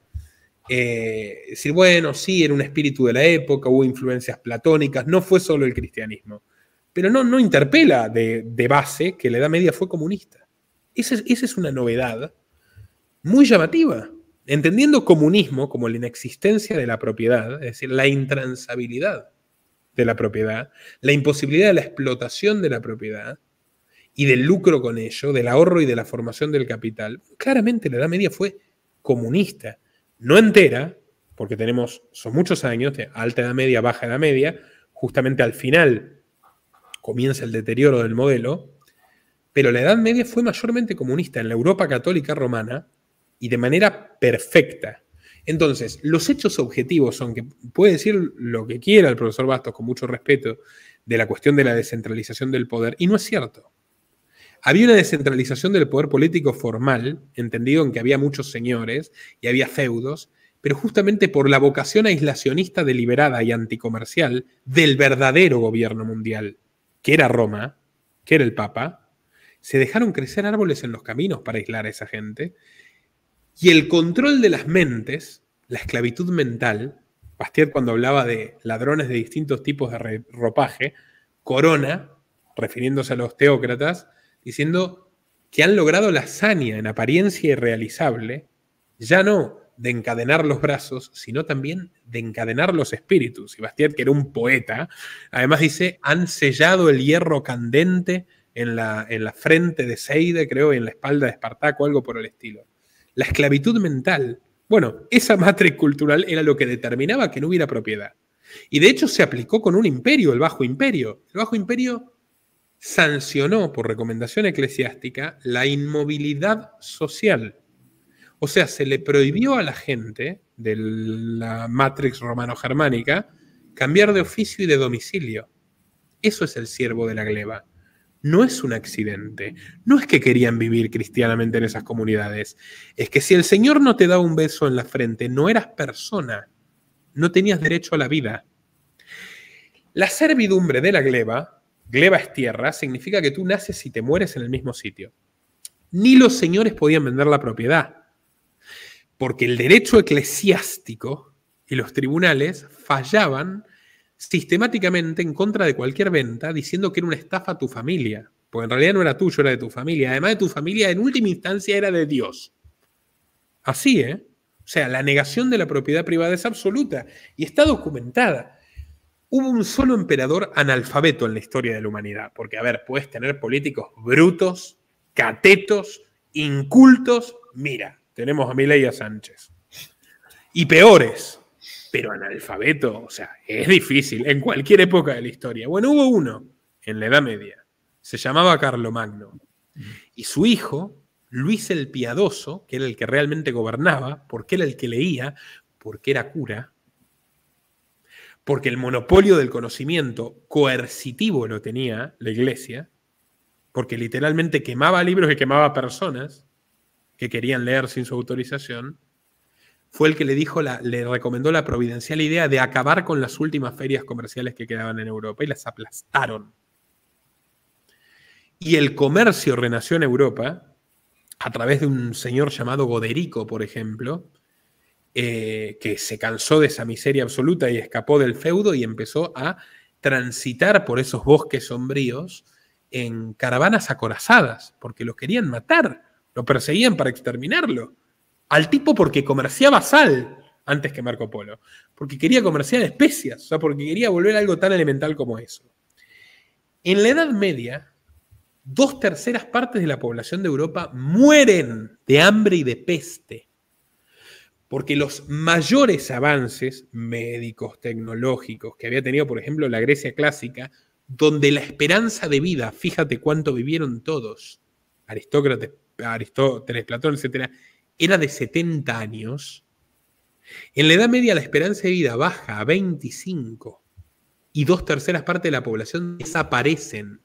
eh, decir, bueno, sí, era un espíritu de la época, hubo influencias platónicas, no fue solo el cristianismo. Pero no, no interpela de, base que la Edad Media fue comunista. Esa es, esa es una novedad muy llamativa. Entendiendo comunismo como la inexistencia de la propiedad, es decir, la intransabilidad de la propiedad, la imposibilidad de la explotación de la propiedad y del lucro con ello, del ahorro y de la formación del capital, claramente la Edad Media fue comunista no entera, porque tenemos, son muchos años, de alta edad media, baja edad media, justamente al final comienza el deterioro del modelo, pero la Edad Media fue mayormente comunista en la Europa católica romana y de manera perfecta. Entonces, los hechos objetivos, son que puede decir lo que quiera el profesor Bastos con mucho respeto de la cuestión de la descentralización del poder, y no es cierto. Había una descentralización del poder político formal, entendido en que había muchos señores y había feudos, pero justamente por la vocación aislacionista deliberada y anticomercial del verdadero gobierno mundial, que era Roma, que era el Papa, se dejaron crecer árboles en los caminos para aislar a esa gente, y el control de las mentes, la esclavitud mental, Bastiat cuando hablaba de ladrones de distintos tipos de ropaje, corona, refiriéndose a los teócratas, diciendo que han logrado la hazaña en apariencia irrealizable, ya no de encadenar los brazos, sino también de encadenar los espíritus. Y Bastiat, que era un poeta, además dice, han sellado el hierro candente en la, en la frente de Seide, creo, y en la espalda de Espartaco, algo por el estilo. La esclavitud mental, bueno, esa matriz cultural era lo que determinaba que no hubiera propiedad. Y de hecho se aplicó con un imperio, el Bajo Imperio. El Bajo Imperio sancionó por recomendación eclesiástica la inmovilidad social. O sea, se le prohibió a la gente de la matrix romano-germánica cambiar de oficio y de domicilio. Eso es el siervo de la gleba. No es un accidente. No es que querían vivir cristianamente en esas comunidades. Es que si el Señor no te da un beso en la frente, no eras persona. No tenías derecho a la vida. La servidumbre de la gleba gleba es tierra, significa que tú naces y te mueres en el mismo sitio. Ni los señores podían vender la propiedad, porque el derecho eclesiástico y los tribunales fallaban sistemáticamente en contra de cualquier venta, diciendo que era una estafa a tu familia, porque en realidad no era tuyo, era de tu familia. Además de tu familia, en última instancia era de Dios. Así, ¿eh? O sea, la negación de la propiedad privada es absoluta y está documentada hubo un solo emperador analfabeto en la historia de la humanidad. Porque, a ver, puedes tener políticos brutos, catetos, incultos. Mira, tenemos a Mileia Sánchez. Y peores, pero analfabeto, o sea, es difícil en cualquier época de la historia. Bueno, hubo uno en la Edad Media. Se llamaba Carlomagno. Y su hijo, Luis el Piadoso, que era el que realmente gobernaba, porque era el que leía, porque era cura, porque el monopolio del conocimiento coercitivo lo tenía la iglesia, porque literalmente quemaba libros y quemaba personas que querían leer sin su autorización, fue el que le dijo la, le recomendó la providencial idea de acabar con las últimas ferias comerciales que quedaban en Europa y las aplastaron. Y el comercio renació en Europa a través de un señor llamado Goderico, por ejemplo, eh, que se cansó de esa miseria absoluta y escapó del feudo y empezó a transitar por esos bosques sombríos en caravanas acorazadas, porque lo querían matar, lo perseguían para exterminarlo. Al tipo porque comerciaba sal antes que Marco Polo, porque quería comerciar especias, o sea, porque quería volver algo tan elemental como eso. En la Edad Media, dos terceras partes de la población de Europa mueren de hambre y de peste porque los mayores avances médicos, tecnológicos, que había tenido, por ejemplo, la Grecia clásica, donde la esperanza de vida, fíjate cuánto vivieron todos, Aristócrates, Aristóteles, Platón, etc., era de 70 años, en la Edad Media la esperanza de vida baja a 25 y dos terceras partes de la población desaparecen.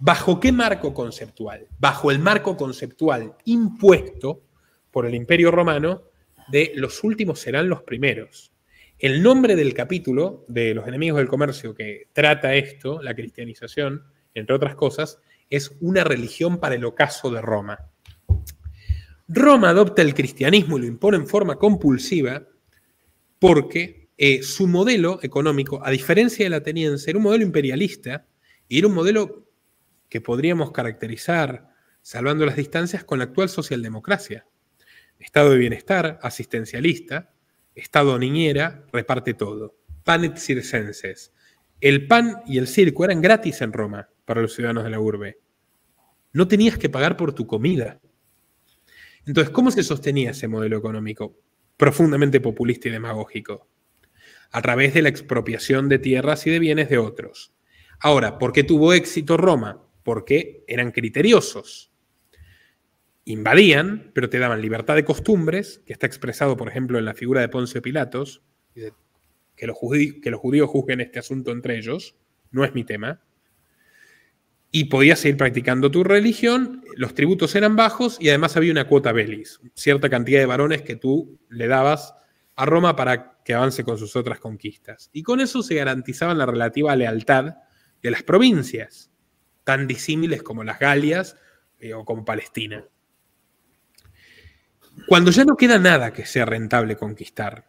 ¿Bajo qué marco conceptual? Bajo el marco conceptual impuesto por el Imperio Romano de los últimos serán los primeros. El nombre del capítulo de los enemigos del comercio que trata esto, la cristianización, entre otras cosas, es una religión para el ocaso de Roma. Roma adopta el cristianismo y lo impone en forma compulsiva porque eh, su modelo económico, a diferencia del ateniense, era un modelo imperialista y era un modelo que podríamos caracterizar, salvando las distancias, con la actual socialdemocracia. Estado de bienestar, asistencialista, Estado niñera, reparte todo. Pan et circenses. El pan y el circo eran gratis en Roma para los ciudadanos de la urbe. No tenías que pagar por tu comida. Entonces, ¿cómo se sostenía ese modelo económico profundamente populista y demagógico? A través de la expropiación de tierras y de bienes de otros. Ahora, ¿por qué tuvo éxito Roma? Porque eran criteriosos invadían, pero te daban libertad de costumbres, que está expresado, por ejemplo, en la figura de Poncio Pilatos, que los, judíos, juzguen este asunto entre ellos, no es mi tema, y podías seguir practicando tu religión, los tributos eran bajos y además había una cuota belis, cierta cantidad de varones que tú le dabas a Roma para que avance con sus otras conquistas. Y con eso se garantizaba la relativa lealtad de las provincias, tan disímiles como las Galias eh, o como Palestina. Cuando ya no queda nada que sea rentable conquistar,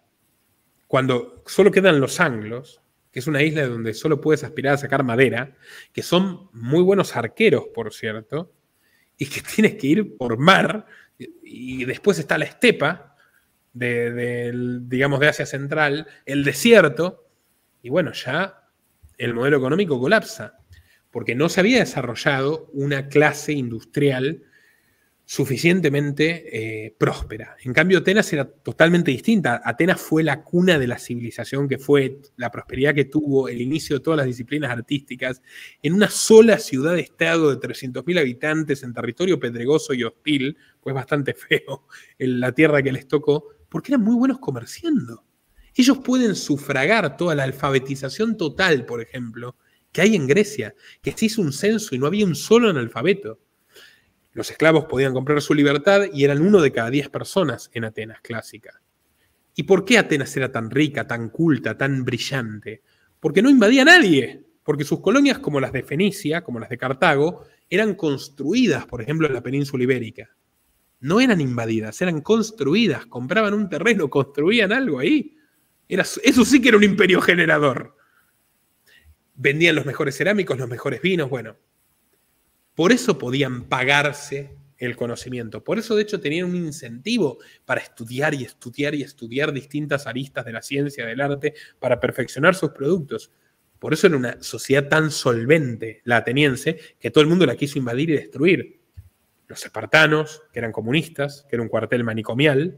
cuando solo quedan los anglos, que es una isla donde solo puedes aspirar a sacar madera, que son muy buenos arqueros, por cierto, y que *laughs* tienes que ir por mar, y después está la estepa, de, digamos, de Asia Central, el desierto, y bueno, ya el modelo económico colapsa, porque no se había desarrollado una clase industrial suficientemente eh, próspera. En cambio, Atenas era totalmente distinta. Atenas fue la cuna de la civilización que fue, la prosperidad que tuvo, el inicio de todas las disciplinas artísticas, en una sola ciudad-estado de 300.000 habitantes, en territorio pedregoso y hostil, pues bastante *laughs* feo en la tierra que les tocó, porque eran muy buenos comerciando. Ellos pueden sufragar toda la alfabetización total, por ejemplo, que hay en Grecia, que se hizo un censo y no había un solo analfabeto los esclavos podían comprar su libertad y eran uno de cada diez personas en Atenas clásica. ¿Y por qué Atenas era tan rica, tan culta, tan brillante? Porque no invadía a nadie, porque sus colonias como las de Fenicia, como las de Cartago, eran construidas, por ejemplo, en la península ibérica. No eran invadidas, eran construidas, compraban un terreno, construían algo ahí. eso sí que era un imperio generador. Vendían los mejores cerámicos, los mejores vinos, bueno, por eso podían pagarse el conocimiento. Por eso, de hecho, tenían un incentivo para estudiar y estudiar y estudiar distintas aristas de la ciencia, del arte, para perfeccionar sus productos. Por eso era una sociedad tan solvente la ateniense que todo el mundo la quiso invadir y destruir. Los espartanos, que eran comunistas, que era un cuartel manicomial,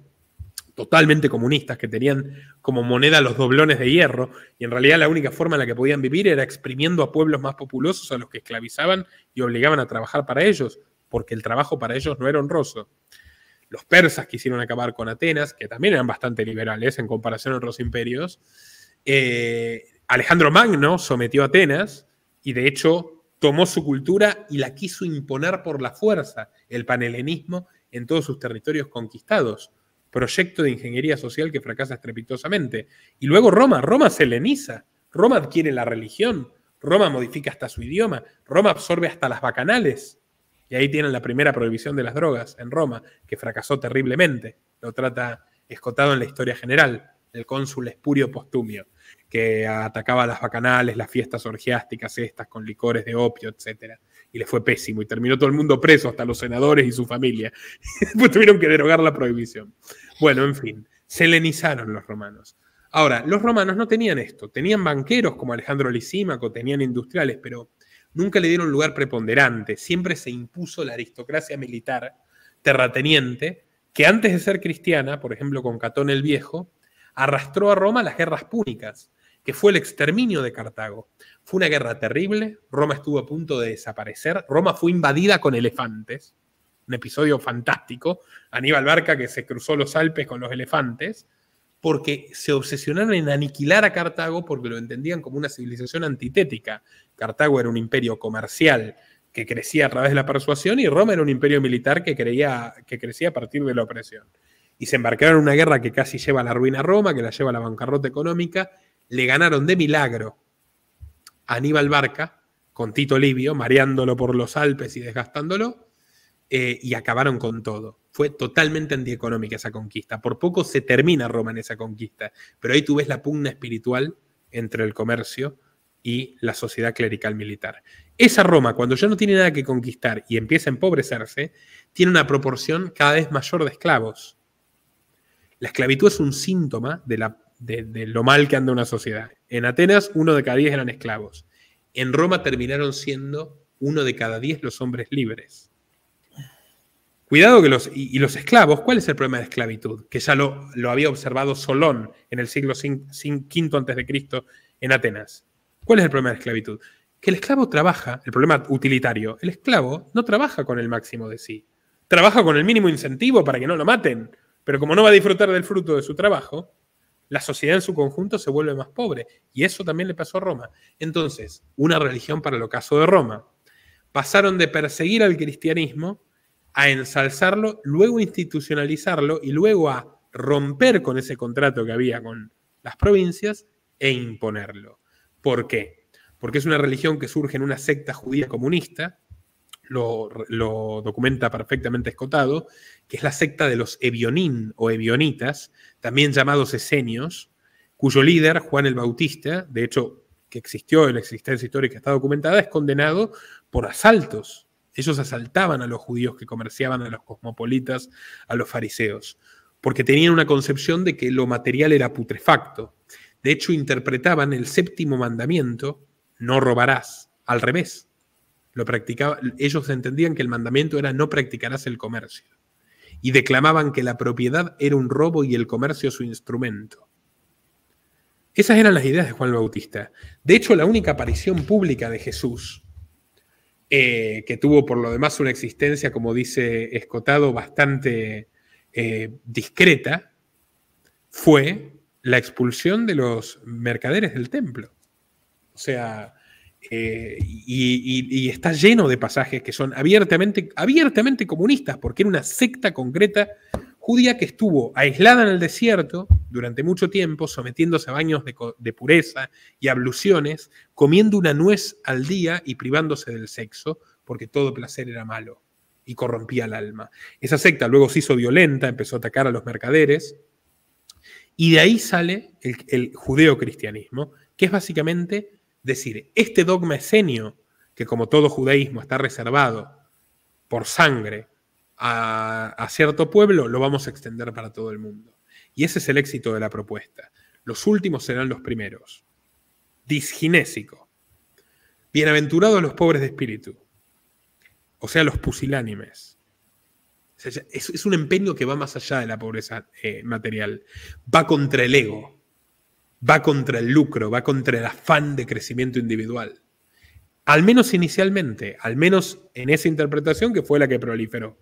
totalmente comunistas que tenían como moneda los doblones de hierro y en realidad la única forma en la que podían vivir era exprimiendo a pueblos más populosos a los que esclavizaban y obligaban a trabajar para ellos, porque el trabajo para ellos no era honroso. Los persas quisieron acabar con Atenas, que también eran bastante liberales en comparación a otros imperios. Eh, Alejandro Magno sometió a Atenas y de hecho tomó su cultura y la quiso imponer por la fuerza, el panelenismo en todos sus territorios conquistados proyecto de ingeniería social que fracasa estrepitosamente. Y luego Roma, Roma se leniza. Roma adquiere la religión, Roma modifica hasta su idioma, Roma absorbe hasta las bacanales. Y ahí tienen la primera prohibición de las drogas en Roma, que fracasó terriblemente. Lo trata escotado en la historia general, el cónsul espurio postumio, que atacaba las bacanales, las fiestas orgiásticas estas con licores de opio, etcétera y le fue pésimo y terminó todo el mundo preso, hasta los senadores y su familia. *laughs* Después tuvieron que derogar la prohibición. Bueno, en fin, se helenizaron los romanos. Ahora, los romanos no tenían esto, tenían banqueros como Alejandro Lisímaco, tenían industriales, pero nunca le dieron lugar preponderante, siempre se impuso la aristocracia militar terrateniente, que antes de ser cristiana, por ejemplo con Catón el Viejo, arrastró a Roma las guerras púnicas, que fue el exterminio de Cartago. Fue una guerra terrible, Roma estuvo a punto de desaparecer, Roma fue invadida con elefantes, un episodio fantástico, Aníbal Barca que se cruzó los Alpes con los elefantes, porque se obsesionaron en aniquilar a Cartago porque lo entendían como una civilización antitética. Cartago era un imperio comercial que crecía a través de la persuasión y Roma era un imperio militar que, creía, que crecía a partir de la opresión. Y se embarcaron en una guerra que casi lleva a la ruina a Roma, que la lleva a la bancarrota económica, le ganaron de milagro a Aníbal Barca, con Tito Livio, mareándolo por los Alpes y desgastándolo, eh, y acabaron con todo. Fue totalmente antieconómica esa conquista. Por poco se termina Roma en esa conquista, pero ahí tú ves la pugna espiritual entre el comercio y la sociedad clerical militar. Esa Roma, cuando ya no tiene nada que conquistar y empieza a empobrecerse, tiene una proporción cada vez mayor de esclavos. La esclavitud es un síntoma de la de, lo mal que anda una sociedad. En Atenas, uno de cada diez eran esclavos. En Roma terminaron siendo uno de cada diez los hombres libres. Cuidado que los, y, los esclavos, ¿cuál es el problema de esclavitud? Que ya lo, lo había observado Solón en el siglo V a.C. en Atenas. ¿Cuál es el problema de esclavitud? Que el esclavo trabaja, el problema utilitario, el esclavo no trabaja con el máximo de sí. Trabaja con el mínimo incentivo para que no lo maten, pero como no va a disfrutar del fruto de su trabajo, la sociedad en su conjunto se vuelve más pobre. Y eso también le pasó a Roma. Entonces, una religión para el ocaso de Roma. Pasaron de perseguir al cristianismo a ensalzarlo, luego institucionalizarlo y luego a romper con ese contrato que había con las provincias e imponerlo. ¿Por qué? Porque es una religión que surge en una secta judía comunista, lo, lo documenta perfectamente escotado, que es la secta de los Ebionín o Ebionitas, también llamados Esenios, cuyo líder, Juan el Bautista, de hecho, que existió en la existencia histórica, está documentada, es condenado por asaltos. Ellos asaltaban a los judíos que comerciaban, a los cosmopolitas, a los fariseos, porque tenían una concepción de que lo material era putrefacto. De hecho, interpretaban el séptimo mandamiento, no robarás, al revés. Lo practicaban. ellos entendían que el mandamiento era no practicarás el comercio y declamaban que la propiedad era un robo y el comercio su instrumento. Esas eran las ideas de Juan Bautista. De hecho, la única aparición pública de Jesús, eh, que tuvo por lo demás una existencia, como dice Escotado, bastante eh, discreta, fue la expulsión de los mercaderes del templo. O sea, eh, y, está lleno de pasajes que son abiertamente, abiertamente comunistas, porque era una secta concreta judía que estuvo aislada en el desierto durante mucho tiempo, sometiéndose a baños de, pureza y abluciones, comiendo una nuez al día y privándose del sexo, porque todo placer era malo y corrompía el alma. Esa secta luego se hizo violenta, empezó a atacar a los mercaderes, y de ahí sale el, el judeocristianismo, que es básicamente decir, este dogma esenio, que como todo judaísmo está reservado por sangre a, cierto pueblo, lo vamos a extender para todo el mundo. Y ese es el éxito de la propuesta. Los últimos serán los primeros. Disginésico. Bienaventurados los pobres de espíritu. O sea, los pusilánimes. es, un empeño que va más allá de la pobreza eh, material. Va contra el ego va contra el lucro, va contra el afán de crecimiento individual. Al menos inicialmente, al menos en esa interpretación que fue la que proliferó.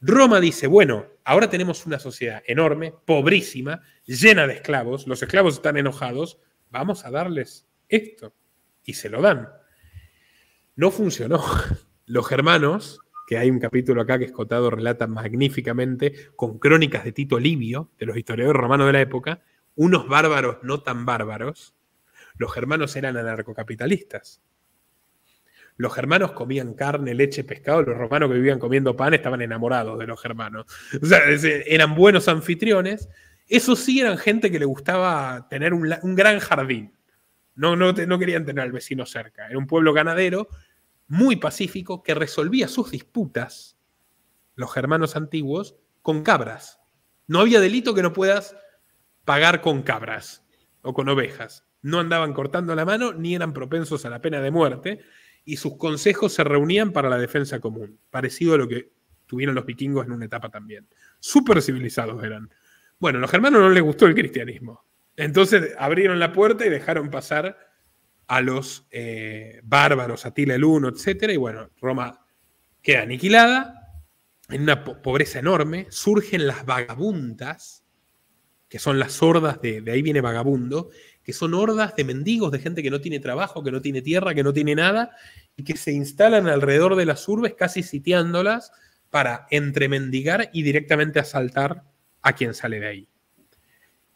Roma dice, bueno, ahora tenemos una sociedad enorme, pobrísima, llena de esclavos, los esclavos están enojados, vamos a darles esto. Y se lo dan. No funcionó. *laughs* Los germanos, que hay un capítulo acá que Escotado relata magníficamente, con crónicas de Tito Livio, de los historiadores romanos de la época, unos bárbaros no tan bárbaros, los germanos eran anarcocapitalistas. Los germanos comían carne, leche, pescado, los romanos que vivían comiendo pan estaban enamorados de los germanos. O sea, eran buenos anfitriones. Eso sí, eran gente que le gustaba tener un, gran jardín. No, no, no querían tener al vecino cerca. Era un pueblo ganadero muy pacífico que resolvía sus disputas, los germanos antiguos, con cabras. No había delito que no puedas pagar con cabras o con ovejas. No andaban cortando la mano ni eran propensos a la pena de muerte y sus consejos se reunían para la defensa común, parecido a lo que tuvieron los vikingos en una etapa también. Súper civilizados eran. Bueno, a los germanos no les gustó el cristianismo. Entonces abrieron la puerta y dejaron pasar a los eh, bárbaros, Atila el Uno, etc. Y bueno, Roma queda aniquilada, en una pobreza enorme, surgen las vagabundas, que son las hordas de, de ahí viene vagabundo, que son hordas de mendigos, de gente que no tiene trabajo, que no tiene tierra, que no tiene nada, y que se instalan alrededor de las urbes, casi sitiándolas, para entremendigar y directamente asaltar a quien sale de ahí.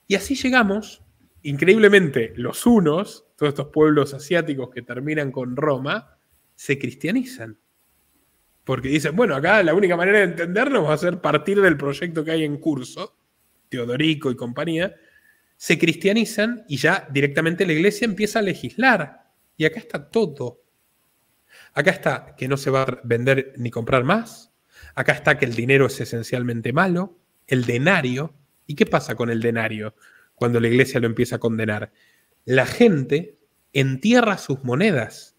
Y así llegamos, increíblemente, los unos, todos estos pueblos asiáticos que terminan con Roma, se cristianizan. Porque dicen, bueno, acá la única manera de entenderlo va a ser partir del proyecto que hay en curso Teodorico y compañía, se cristianizan y ya directamente la iglesia empieza a legislar. Y acá está todo. Acá está que no se va a vender ni comprar más. Acá está que el dinero es esencialmente malo, el denario. ¿Y qué pasa con el denario cuando la iglesia lo empieza a condenar? La gente entierra sus monedas.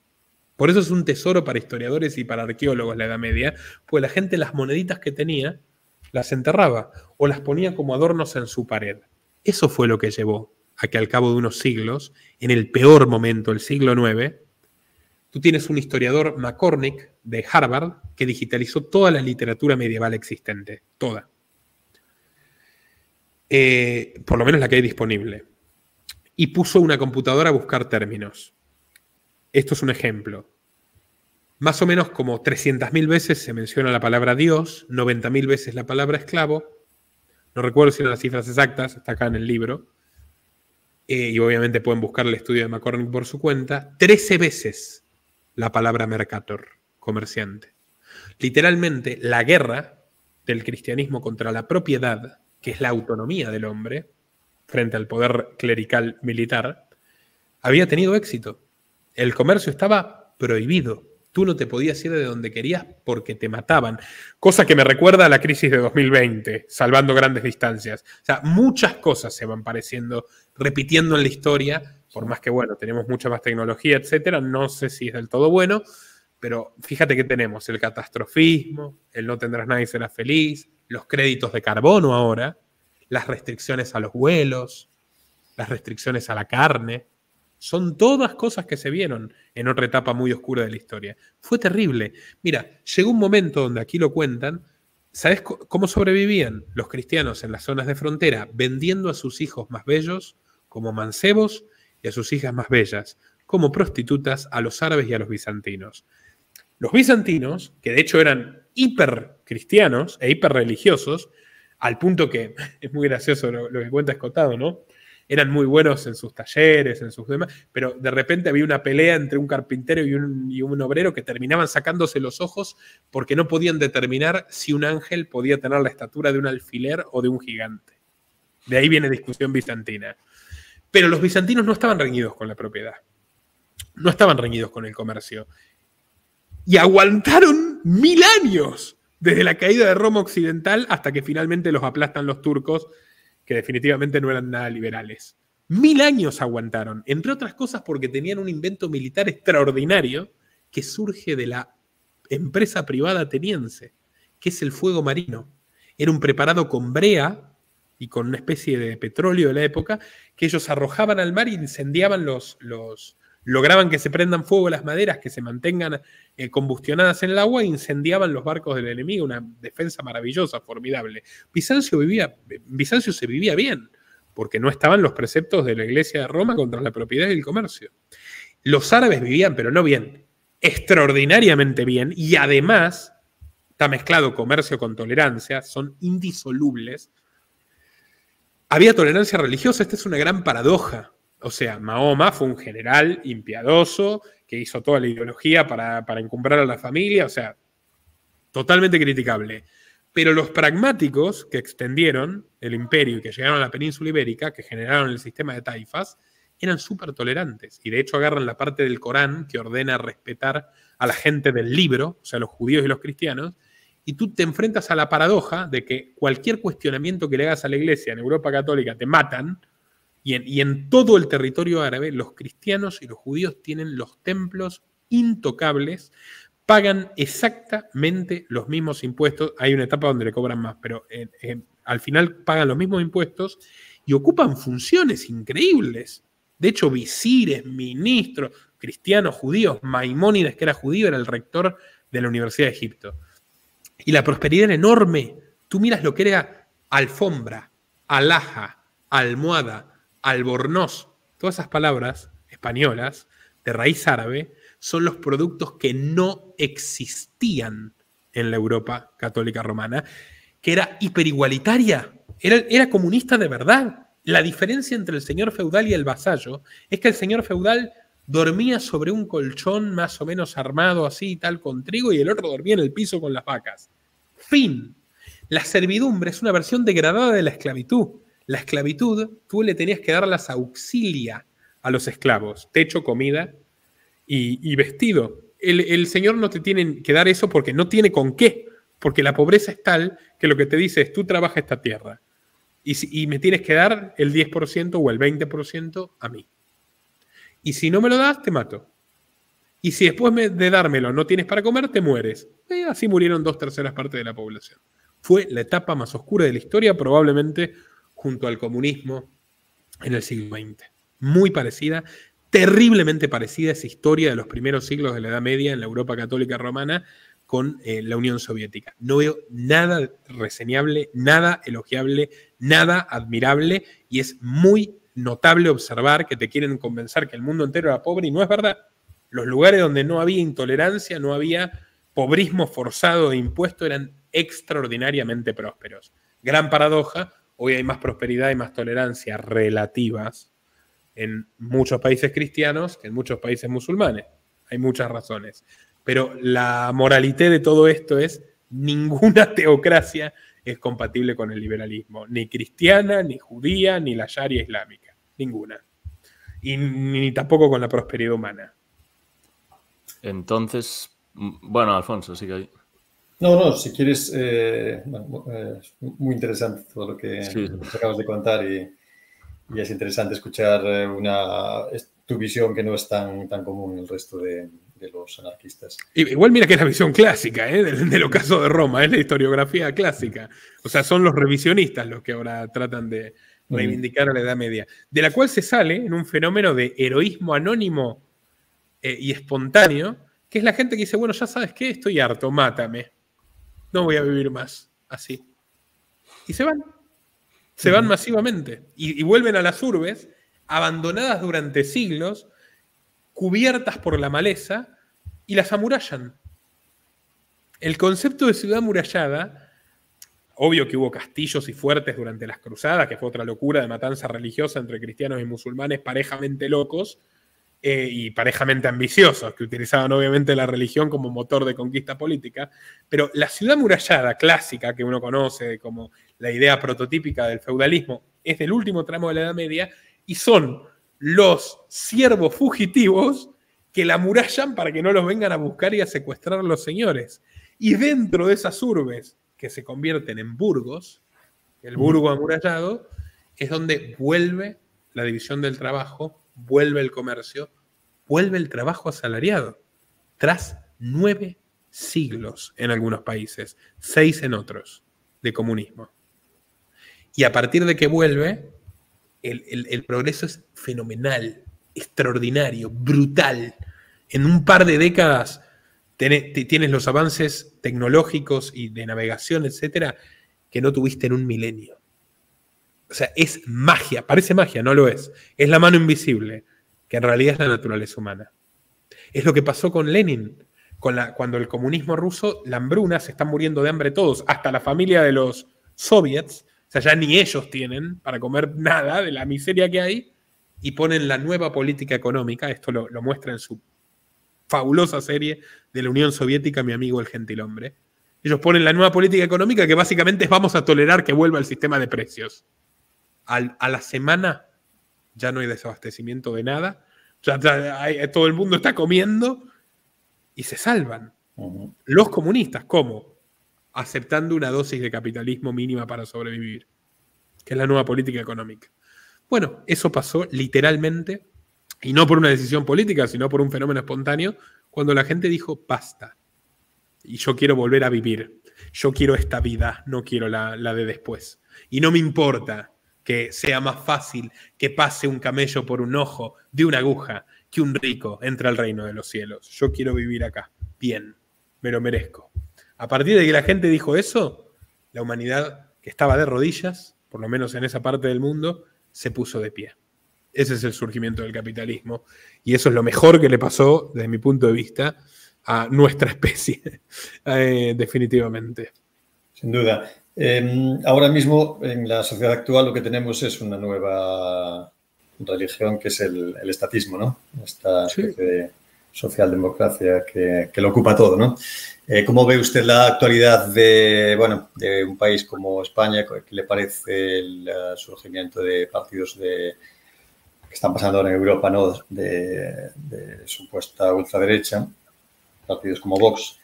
Por eso es un tesoro para historiadores y para arqueólogos la Edad Media, pues la gente las moneditas que tenía las enterraba o las ponía como adornos en su pared. Eso fue lo que llevó a que al cabo de unos siglos, en el peor momento, el siglo IX, tú tienes un historiador McCormick de Harvard que digitalizó toda la literatura medieval existente, toda. Eh, por lo menos la que hay disponible. Y puso una computadora a buscar términos. Esto es un ejemplo. Más o menos como 300.000 veces se menciona la palabra Dios, 90.000 veces la palabra esclavo. No recuerdo si eran las cifras exactas, está acá en el libro. Eh, y obviamente pueden buscar el estudio de McCormick por su cuenta. 13 veces la palabra mercator, comerciante. Literalmente, la guerra del cristianismo contra la propiedad, que es la autonomía del hombre, frente al poder clerical militar, había tenido éxito. El comercio estaba prohibido. Tú no te podías ir de donde querías porque te mataban. Cosa que me recuerda a la crisis de 2020, salvando grandes distancias. O sea, muchas cosas se van pareciendo, repitiendo en la historia, por más que, bueno, tenemos mucha más tecnología, etcétera. No sé si es del todo bueno, pero fíjate que tenemos el catastrofismo, el no tendrás nadie serás feliz, los créditos de carbono ahora, las restricciones a los vuelos, las restricciones a la carne. Son todas cosas que se vieron en otra etapa muy oscura de la historia. Fue terrible. Mira, llegó un momento donde aquí lo cuentan. ¿Sabes cómo sobrevivían los cristianos en las zonas de frontera? Vendiendo a sus hijos más bellos como mancebos y a sus hijas más bellas como prostitutas a los árabes y a los bizantinos. Los bizantinos, que de hecho eran hiper cristianos e hiper religiosos, al punto que *laughs* es muy gracioso lo, lo que cuenta Escotado, ¿no? eran muy buenos en sus talleres, en sus demás, pero de repente había una pelea entre un carpintero y un, y un obrero que terminaban sacándose los ojos porque no podían determinar si un ángel podía tener la estatura de un alfiler o de un gigante. De ahí viene discusión bizantina. Pero los bizantinos no estaban reñidos con la propiedad, no estaban reñidos con el comercio. Y aguantaron mil años desde la caída de Roma Occidental hasta que finalmente los aplastan los turcos que definitivamente no eran nada liberales. Mil años aguantaron, entre otras cosas porque tenían un invento militar extraordinario que surge de la empresa privada ateniense, que es el fuego marino. Era un preparado con brea y con una especie de petróleo de la época que ellos arrojaban al mar e incendiaban los, los, lograban que se prendan fuego las maderas, que se mantengan eh, combustionadas en el agua e incendiaban los barcos del enemigo. Una defensa maravillosa, formidable. Bizancio, vivía, Bizancio se vivía bien, porque no estaban los preceptos de la Iglesia de Roma contra la propiedad y el comercio. Los árabes vivían, pero no bien, extraordinariamente bien, y además está mezclado comercio con tolerancia, son indisolubles. Había tolerancia religiosa, esta es una gran paradoja, o sea, Mahoma fue un general impiadoso que hizo toda la ideología para, para encumbrar a la familia, o sea, totalmente criticable. Pero los pragmáticos que extendieron el imperio y que llegaron a la península ibérica, que generaron el sistema de taifas, eran súper tolerantes. Y de hecho agarran la parte del Corán que ordena respetar a la gente del libro, o sea, los judíos y los cristianos, y tú te enfrentas a la paradoja de que cualquier cuestionamiento que le hagas a la iglesia en Europa Católica te matan, y en, todo el territorio árabe, los cristianos y los judíos tienen los templos intocables, pagan exactamente los mismos impuestos. Hay una etapa donde le cobran más, pero al final pagan los mismos impuestos y ocupan funciones increíbles. De hecho, visires, ministros, cristianos, judíos, Maimónides, que era judío, era el rector de la Universidad de Egipto. Y la prosperidad era enorme. Tú miras lo que era alfombra, alhaja, almohada, albornoz, todas esas palabras españolas de raíz árabe son los productos que no existían en la Europa católica romana, que era hiperigualitaria, era, era comunista de verdad. La diferencia entre el señor feudal y el vasallo es que el señor feudal dormía sobre un colchón más o menos armado así y tal con trigo y el otro dormía en el piso con las vacas. Fin. La servidumbre es una versión degradada de la esclavitud. La esclavitud, tú le tenías que dar las auxilia a los esclavos, techo, comida y, vestido. El, Señor no te tiene que dar eso porque no tiene con qué, porque la pobreza es tal que lo que te dice es tú trabaja esta tierra y, me tienes que dar el 10% o el 20% a mí. Y si no me lo das, te mato. Y si después de dármelo no tienes para comer, te mueres. Eh, así murieron dos terceras partes de la población. Fue la etapa más oscura de la historia, probablemente junto al comunismo en el siglo XX. Muy parecida, terriblemente parecida esa historia de los primeros siglos de la Edad Media en la Europa católica romana con eh, la Unión Soviética. No veo nada reseñable, nada elogiable, nada admirable y es muy notable observar que te quieren convencer que el mundo entero era pobre y no es verdad. Los lugares donde no había intolerancia, no había pobrismo forzado de impuesto eran extraordinariamente prósperos. Gran paradoja, Hoy hay más prosperidad y más tolerancia relativas en muchos países cristianos que en muchos países musulmanes. Hay muchas razones. Pero la moralité de todo esto es ninguna *laughs* teocracia es compatible con el liberalismo, ni cristiana, ni judía, ni la sharia islámica, ninguna. Y ni tampoco con la prosperidad humana. Entonces, bueno, Alfonso, sigue ahí. No, no, si quieres, eh, eh, muy interesante todo lo que sí. acabas de contar y, es interesante escuchar eh, una, tu visión que no es tan, tan común en el resto de, los anarquistas. Igual mira que es la visión clásica ¿eh? del, ocaso de Roma, es eh, la historiografía clásica. O sea, son los revisionistas los que ahora tratan de reivindicar a la Edad Media, de la cual se sale en un fenómeno de heroísmo anónimo y espontáneo, que es la gente que dice, bueno, ya sabes qué, estoy harto, mátame no voy a vivir más así. Y se van. Se van masivamente y, vuelven a las urbes, abandonadas durante siglos, cubiertas por la maleza, y las amurallan. El concepto de ciudad amurallada, obvio que hubo castillos y fuertes durante las cruzadas, que fue otra locura de matanza religiosa entre cristianos y musulmanes parejamente locos, eh, y parejamente ambiciosos, que utilizaban obviamente la religión como motor de conquista política, pero la ciudad murallada clásica que uno conoce como la idea prototípica del feudalismo es del último tramo de la Edad Media y son los siervos fugitivos que la murallan para que no los vengan a buscar y a secuestrar los señores. Y dentro de esas urbes que se convierten en burgos, el burgo amurallado, es donde vuelve la división del trabajo vuelve el comercio, vuelve el trabajo asalariado, tras nueve siglos en algunos países, seis en otros, de comunismo. Y a partir de que vuelve, el, progreso es fenomenal, extraordinario, brutal. En un par de décadas tienes los avances tecnológicos y de navegación, etcétera, que no tuviste en un milenio. O sea, es magia, parece magia, no lo es. Es la mano invisible, que en realidad es la naturaleza humana. Es lo que pasó con Lenin. Con la, cuando el comunismo ruso, la hambruna, se están muriendo de hambre todos, hasta la familia de los soviets, o sea, ya ni ellos tienen para comer nada de la miseria que hay, y ponen la nueva política económica, esto lo, lo muestra en su fabulosa serie de la Unión Soviética, mi amigo el gentilhombre. Ellos ponen la nueva política económica que básicamente es vamos a tolerar que vuelva el sistema de precios a la semana ya no hay desabastecimiento de nada, ya, eh, todo el mundo está comiendo y se salvan. Los comunistas, ¿cómo? Aceptando una dosis de capitalismo mínima para sobrevivir, que es la nueva política económica. Bueno, eso pasó literalmente, y no por una decisión política, sino por un fenómeno espontáneo, cuando la gente dijo, basta, y yo quiero volver a vivir, yo quiero esta vida, no quiero la, la de después. Y no me importa que sea más fácil que pase un camello por un ojo de una aguja que un rico entre al reino de los cielos. Yo quiero vivir acá. Bien, me lo merezco. A partir de que la gente dijo eso, la humanidad que estaba de rodillas, por lo menos en esa parte del mundo, se puso de pie. Ese es el surgimiento del capitalismo. Y eso es lo mejor que le pasó, desde mi punto de vista, a nuestra especie, *laughs* eh, definitivamente. Sin duda. Em, ahora mismo, en la sociedad actual, lo que tenemos es una nueva religión que es el, estatismo, ¿no? Esta de socialdemocracia que, lo ocupa todo, ¿no? Eh, ¿Cómo ve usted la actualidad de, bueno, de un país como España? ¿Qué le parece el eh, surgimiento de partidos que están pasando en Europa, ¿no? De, de supuesta ultraderecha, partidos como Vox.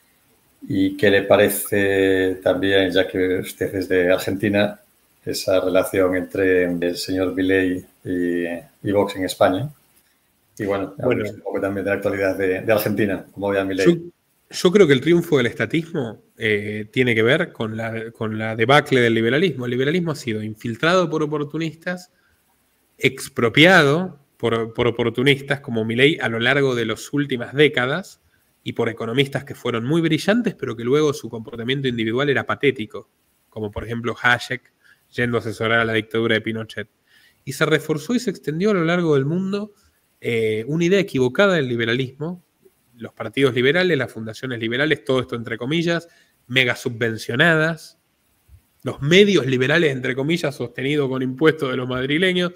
¿Y qué le parece también, ya que usted es de Argentina, esa relación entre el señor Viley y, Vox en España? Y bueno, un poco también de la actualidad de, Argentina, como vea Milei. Yo, yo, creo que el triunfo del estatismo eh, tiene que ver con la, con la debacle del liberalismo. El liberalismo ha sido infiltrado por oportunistas, expropiado por, por oportunistas como Milley a lo largo de las últimas décadas y por economistas que fueron muy brillantes, pero que luego su comportamiento individual era patético, como por ejemplo Hayek yendo a asesorar a la dictadura de Pinochet. Y se reforzó y se extendió a lo largo del mundo eh, una idea equivocada del liberalismo, los partidos liberales, las fundaciones liberales, todo esto entre comillas, mega subvencionadas, los medios liberales entre comillas sostenidos con impuestos de los madrileños.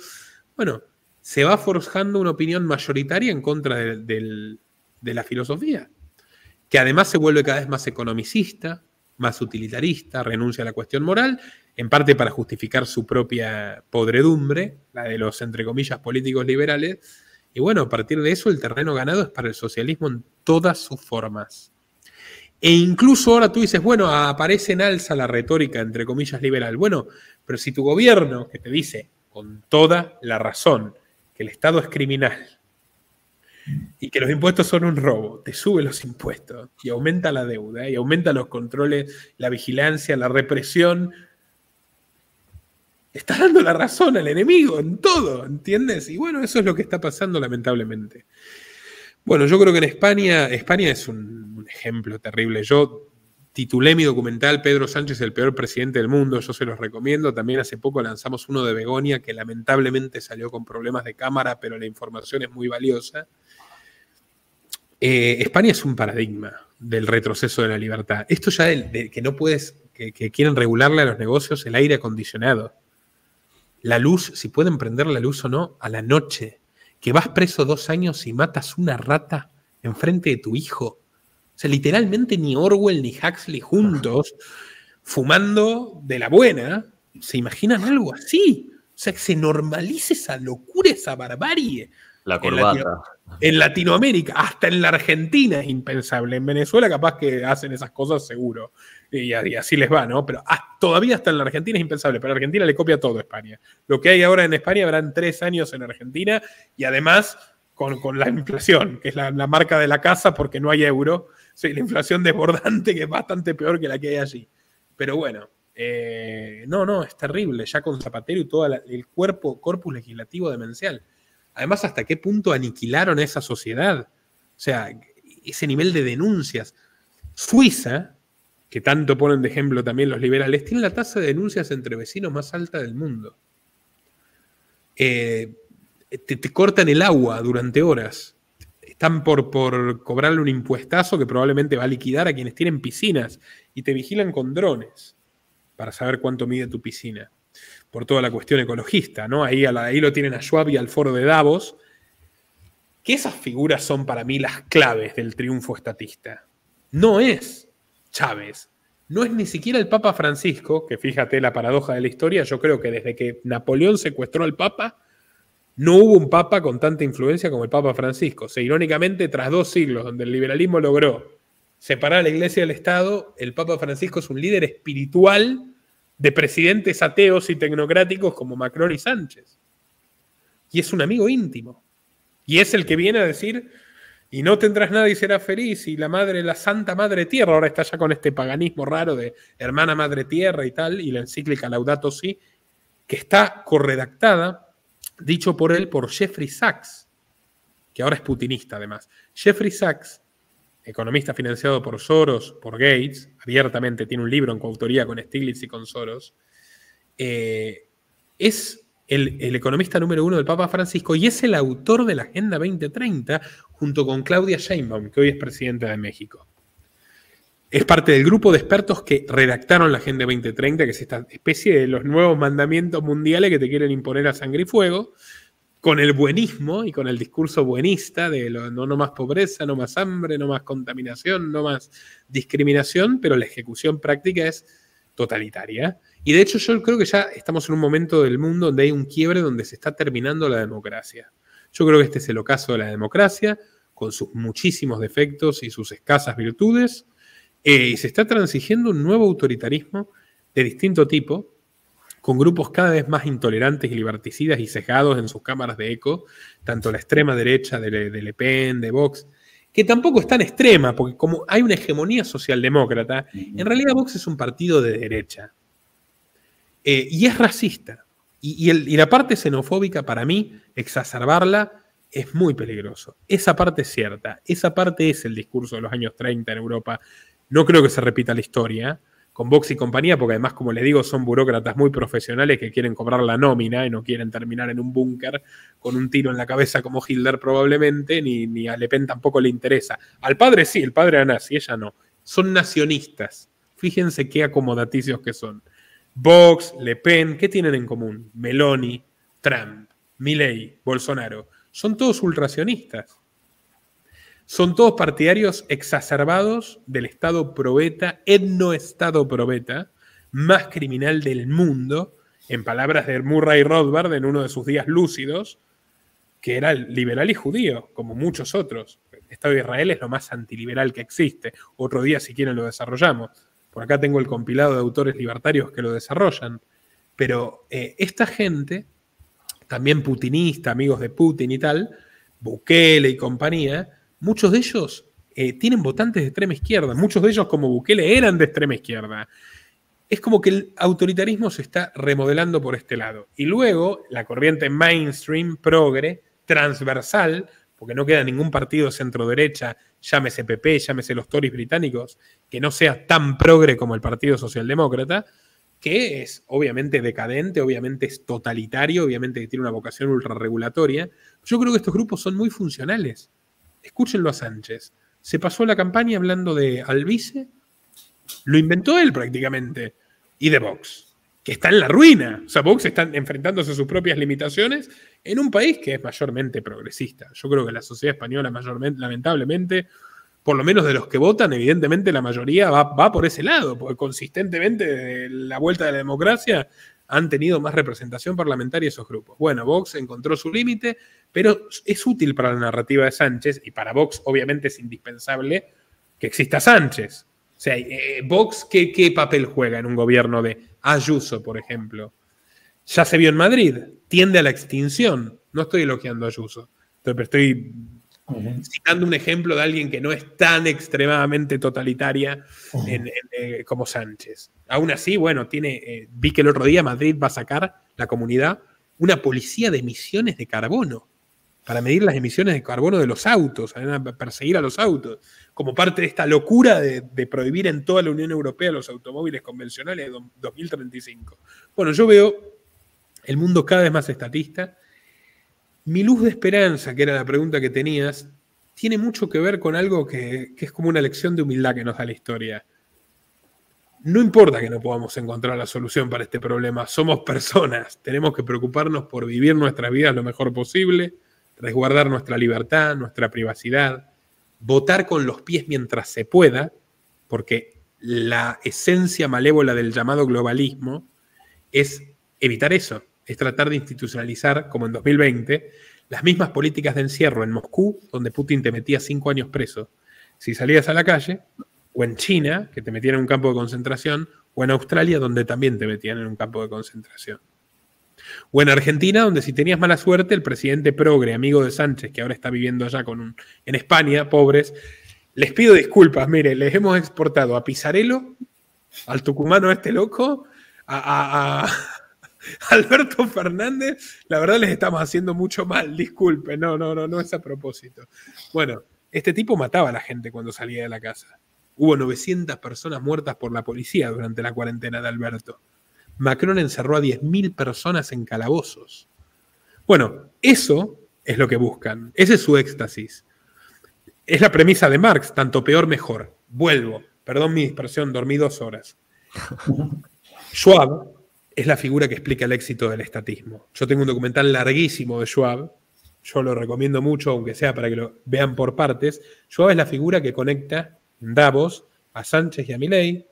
Bueno, se va forjando una opinión mayoritaria en contra de la filosofía que además se vuelve cada vez más economicista, más utilitarista, renuncia a la cuestión moral, en parte para justificar su propia podredumbre, la de los, entre comillas, políticos liberales. Y bueno, a partir de eso el terreno ganado es para el socialismo en todas sus formas. E incluso ahora tú dices, bueno, aparece en alza la retórica, entre comillas, liberal. Bueno, pero si tu gobierno, que te dice con toda la razón que el Estado es criminal, y que los impuestos son un robo, te sube los impuestos y aumenta la deuda ¿eh? y aumenta los controles, la vigilancia, la represión. Está dando la razón al enemigo en todo, ¿entiendes? Y bueno, eso es lo que está pasando lamentablemente. Bueno, yo creo que en España, España es un, un ejemplo terrible. Yo titulé mi documental Pedro Sánchez, el peor presidente del mundo, yo se los recomiendo. También hace poco lanzamos uno de Begonia que lamentablemente salió con problemas de cámara, pero la información es muy valiosa. Eh, España es un paradigma del retroceso de la libertad. Esto ya de, que no puedes, que, quieren regularle a los negocios el aire acondicionado, la luz, si pueden prender la luz o no, a la noche, que vas preso dos años y matas una rata enfrente de tu hijo. O sea, literalmente ni Orwell ni Huxley juntos, fumando de la buena, se imaginan algo así. O sea, que se normalice esa locura, esa barbarie. La corbata. En, Latinoamérica, hasta en la Argentina es impensable. En Venezuela capaz que hacen esas cosas seguro. Y, así les va, ¿no? Pero ah, todavía hasta en la Argentina es impensable. Pero Argentina le copia todo a España. Lo que hay ahora en España habrán tres años en Argentina y además con, la inflación, que es la, marca de la casa porque no hay euro. la inflación desbordante que es bastante peor que la que hay allí. Pero bueno, eh, no, no, es terrible. Ya con Zapatero y todo el cuerpo, corpus legislativo demencial Además, ¿hasta qué punto aniquilaron esa sociedad? O sea, ese nivel de denuncias. Suiza, que tanto ponen de ejemplo también los liberales, tiene la tasa de denuncias entre vecinos más alta del mundo. Eh, te, cortan el agua durante horas. Están por, por cobrarle un impuestazo que probablemente va a liquidar a quienes tienen piscinas y te vigilan con drones para saber cuánto mide tu piscina por toda la cuestión ecologista, ¿no? Ahí, lo tienen a Schwab y al foro de Davos, que esas figuras son para mí las claves del triunfo estatista. No es Chávez, no es ni siquiera el Papa Francisco, que fíjate la paradoja de la historia, yo creo que desde que Napoleón secuestró al Papa, no hubo un Papa con tanta influencia como el Papa Francisco. O irónicamente, tras dos siglos donde el liberalismo logró separar a la Iglesia del Estado, el Papa Francisco es un líder espiritual de presidentes ateos y tecnocráticos como Macron y Sánchez. Y es un amigo íntimo. Y es el que viene a decir, y no tendrás nada y serás feliz, y la madre, la santa madre tierra, ahora está ya con este paganismo raro de hermana madre tierra y tal, y la encíclica Laudato Si, que está corredactada, dicho por él, por Jeffrey Sachs, que ahora es putinista además. Jeffrey Sachs economista financiado por Soros, por Gates, abiertamente tiene un libro en coautoría con Stiglitz y con Soros, eh, es el, el, economista número uno del Papa Francisco y es el autor de la Agenda 2030 junto con Claudia Sheinbaum, que hoy es presidenta de México. Es parte del grupo de expertos que redactaron la Agenda 2030, que es esta especie de los nuevos mandamientos mundiales que te quieren imponer a sangre y fuego, con el buenismo y con el discurso buenista de no, más pobreza, no más hambre, no más contaminación, no más discriminación, pero la ejecución práctica es totalitaria. Y de hecho yo creo que ya estamos en un momento del mundo donde hay un quiebre donde se está terminando la democracia. Yo creo que este es el ocaso de la democracia, con sus muchísimos defectos y sus escasas virtudes, eh, y se está transigiendo un nuevo autoritarismo de distinto tipo, con grupos cada vez más intolerantes y liberticidas y cejados en sus cámaras de eco, tanto la extrema derecha de, Le, Pen, de Vox, que tampoco es tan extrema, porque como hay una hegemonía socialdemócrata, en realidad Vox es un partido de derecha. Eh, y es racista. Y, y, la parte xenofóbica, para mí, exacerbarla es muy peligroso. Esa parte es cierta. Esa parte es el discurso de los años 30 en Europa. No creo que se repita la historia, con Vox y compañía, porque además, como les digo, son burócratas muy profesionales que quieren cobrar la nómina y no quieren terminar en un búnker con un tiro en la cabeza como Hitler probablemente, ni, a Le Pen tampoco le interesa. Al padre sí, el padre Ana nazi, ella no. Son nacionistas. Fíjense qué acomodaticios que son. Vox, Le Pen, ¿qué tienen en común? Meloni, Trump, Milley, Bolsonaro. Son todos ultracionistas son todos partidarios exacerbados del Estado probeta, etno-Estado probeta, más criminal del mundo, en palabras de Murray Rothbard en uno de sus días lúcidos, que era liberal y judío, como muchos otros. El Estado de Israel es lo más antiliberal que existe. Otro día, si quieren, lo desarrollamos. Por acá tengo el compilado de autores libertarios que lo desarrollan. Pero eh, esta gente, también putinista, amigos de Putin y tal, Bukele y compañía, muchos de ellos eh, tienen votantes de extrema izquierda, muchos de ellos como Bukele eran de extrema izquierda. Es como que el autoritarismo se está remodelando por este lado. Y luego la corriente mainstream, progre, transversal, porque no queda ningún partido centro derecha, llámese PP, llámese los Tories británicos, que no sea tan progre como el Partido Socialdemócrata, que es obviamente decadente, obviamente es totalitario, obviamente tiene una vocación ultrarregulatoria. Yo creo que estos grupos son muy funcionales. Escúchenlo a Sánchez. Se pasó la campaña hablando de Albice. Lo inventó él prácticamente. Y de Vox, que está en la ruina. O sea, Vox está enfrentándose a sus propias limitaciones en un país que es mayormente progresista. Yo creo que la sociedad española, mayormente, lamentablemente, por lo menos de los que votan, evidentemente la mayoría va, por ese lado, porque consistentemente la vuelta de la democracia han tenido más representación parlamentaria esos grupos. Bueno, Vox encontró su límite, pero es útil para la narrativa de Sánchez y para Vox obviamente es indispensable que exista Sánchez. O sea, eh, eh, Vox, ¿qué, ¿qué papel juega en un gobierno de Ayuso, por ejemplo? Ya se vio en Madrid, tiende a la extinción. No estoy elogiando a Ayuso, pero estoy Citando un ejemplo de alguien que no es tan extremadamente totalitaria eh, como Sánchez. Aún así, bueno, tiene, eh, vi que el otro día Madrid va a sacar, la comunidad, una policía de emisiones de carbono para medir las emisiones de carbono de los autos, Para perseguir a los autos, como parte de esta locura de, de prohibir en toda la Unión Europea los automóviles convencionales de 2035. Bueno, yo veo el mundo cada vez más estatista, mi luz de esperanza, que era la pregunta que tenías, tiene mucho que ver con algo que, es como una lección de humildad que nos da la historia. No importa que no podamos encontrar la solución para este problema, somos personas, tenemos que preocuparnos por vivir nuestras vidas lo mejor posible, resguardar nuestra libertad, nuestra privacidad, votar con los pies mientras se pueda, porque la esencia malévola del llamado globalismo es evitar eso, es tratar de institucionalizar, como en 2020, las mismas políticas de encierro en Moscú, donde Putin te metía cinco años preso si salías a la calle, o en China, que te metían en un campo de concentración, o en Australia, donde también te metían en un campo de concentración. O en Argentina, donde si tenías mala suerte, el presidente progre, amigo de Sánchez, que ahora está viviendo allá con en España, pobres, les pido disculpas, mire, les hemos exportado a Pizarelo, al tucumano este loco, a *laughs* Alberto Fernández, la verdad les estamos haciendo mucho mal, disculpe, no, no, no, no es a propósito. Bueno, este tipo mataba a la gente cuando salía de la casa. Hubo 900 personas muertas por la policía durante la cuarentena de Alberto. Macron encerró a 10.000 personas en calabozos. Bueno, eso es lo que buscan, ese es su éxtasis. Es la premisa de Marx, tanto peor mejor. Vuelvo, perdón mi dispersión, dormí dos horas. *laughs* Schwab, es la figura que explica el éxito del estatismo. Yo tengo un documental larguísimo de Schwab, yo lo recomiendo mucho, aunque sea para que lo vean por partes. Schwab es la figura que conecta en Davos a Sánchez y a Milei,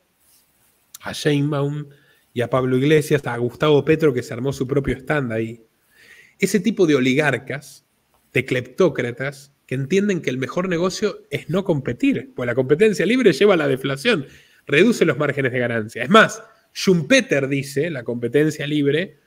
a Sheinbaum y a Pablo Iglesias, a Gustavo Petro que se armó su propio stand ahí. Ese tipo de oligarcas, de cleptócratas, que entienden que el mejor negocio es no competir, pues la competencia libre lleva a la deflación, reduce los márgenes de ganancia. Es más, Schumpeter dice, la competencia libre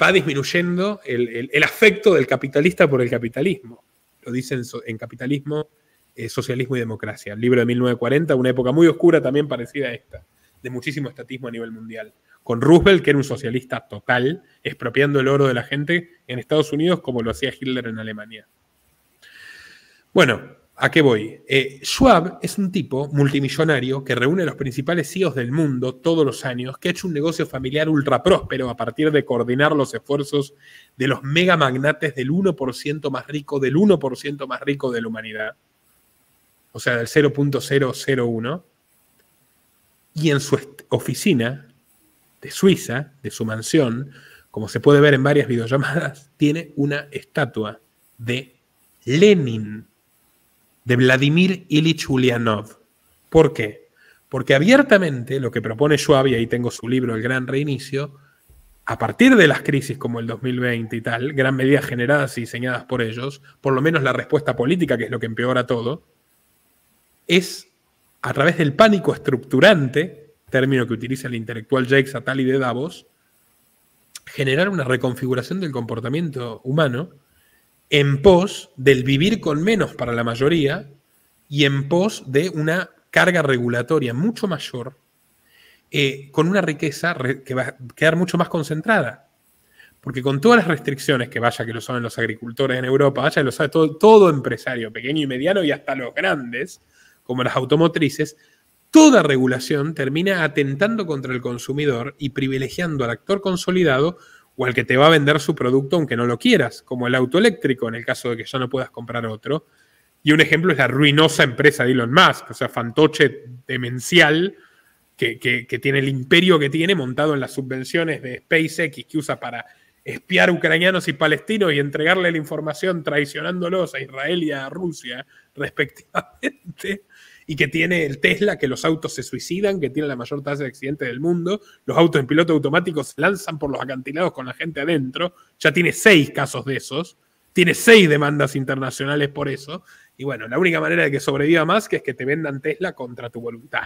va disminuyendo el, afecto del capitalista por el capitalismo. Lo dicen en, Capitalismo, eh, Socialismo y Democracia, el libro de 1940, una época muy oscura también parecida a esta, de muchísimo estatismo a nivel mundial. Con Roosevelt, que era un socialista total, expropiando el oro de la gente en Estados Unidos como lo hacía Hitler en Alemania. Bueno, ¿A qué voy? Eh, Schwab es un tipo multimillonario que reúne a los principales CEOs del mundo todos los años, que ha hecho un negocio familiar ultra próspero a partir de coordinar los esfuerzos de los mega magnates del 1% más rico, del 1% más rico de la humanidad. O sea, del 0.001. Y en su oficina de Suiza, de su mansión, como se puede ver en varias videollamadas, *laughs* tiene una estatua de Lenin de Vladimir Ilich Ulyanov. ¿Por qué? Porque abiertamente lo que propone Schwab, y ahí tengo su libro El Gran Reinicio, a partir de las crisis como el 2020 y tal, gran medida generadas y diseñadas por ellos, por lo menos la respuesta política, que es lo que empeora todo, es a través del pánico estructurante, término que utiliza el intelectual Jake Satali de Davos, generar una reconfiguración del comportamiento humano en pos del vivir con menos para la mayoría y en pos de una carga regulatoria mucho mayor, eh, con una riqueza que va a quedar mucho más concentrada. Porque con todas las restricciones que vaya, que lo saben los agricultores en Europa, vaya, que lo sabe todo empresario, pequeño y mediano, y hasta los grandes, como las automotrices, toda regulación termina atentando contra el consumidor y privilegiando al actor consolidado o al que te va a vender su producto aunque no lo quieras, como el auto eléctrico en el caso de que ya no puedas comprar otro. Y un ejemplo es la ruinosa empresa de Elon Musk, o sea, fantoche demencial que, que tiene el imperio que tiene montado en las subvenciones de SpaceX que usa para espiar ucranianos y palestinos y entregarle la información traicionándolos a Israel y a Rusia *laughs* respectivamente y que tiene el Tesla, que los autos se suicidan, que tiene la mayor tasa de accidentes del mundo, los autos en piloto automático se lanzan por los acantilados con la gente adentro, ya tiene seis casos de esos, tiene seis demandas internacionales por eso, y bueno, la única manera de que sobreviva más que es que te vendan Tesla contra tu voluntad.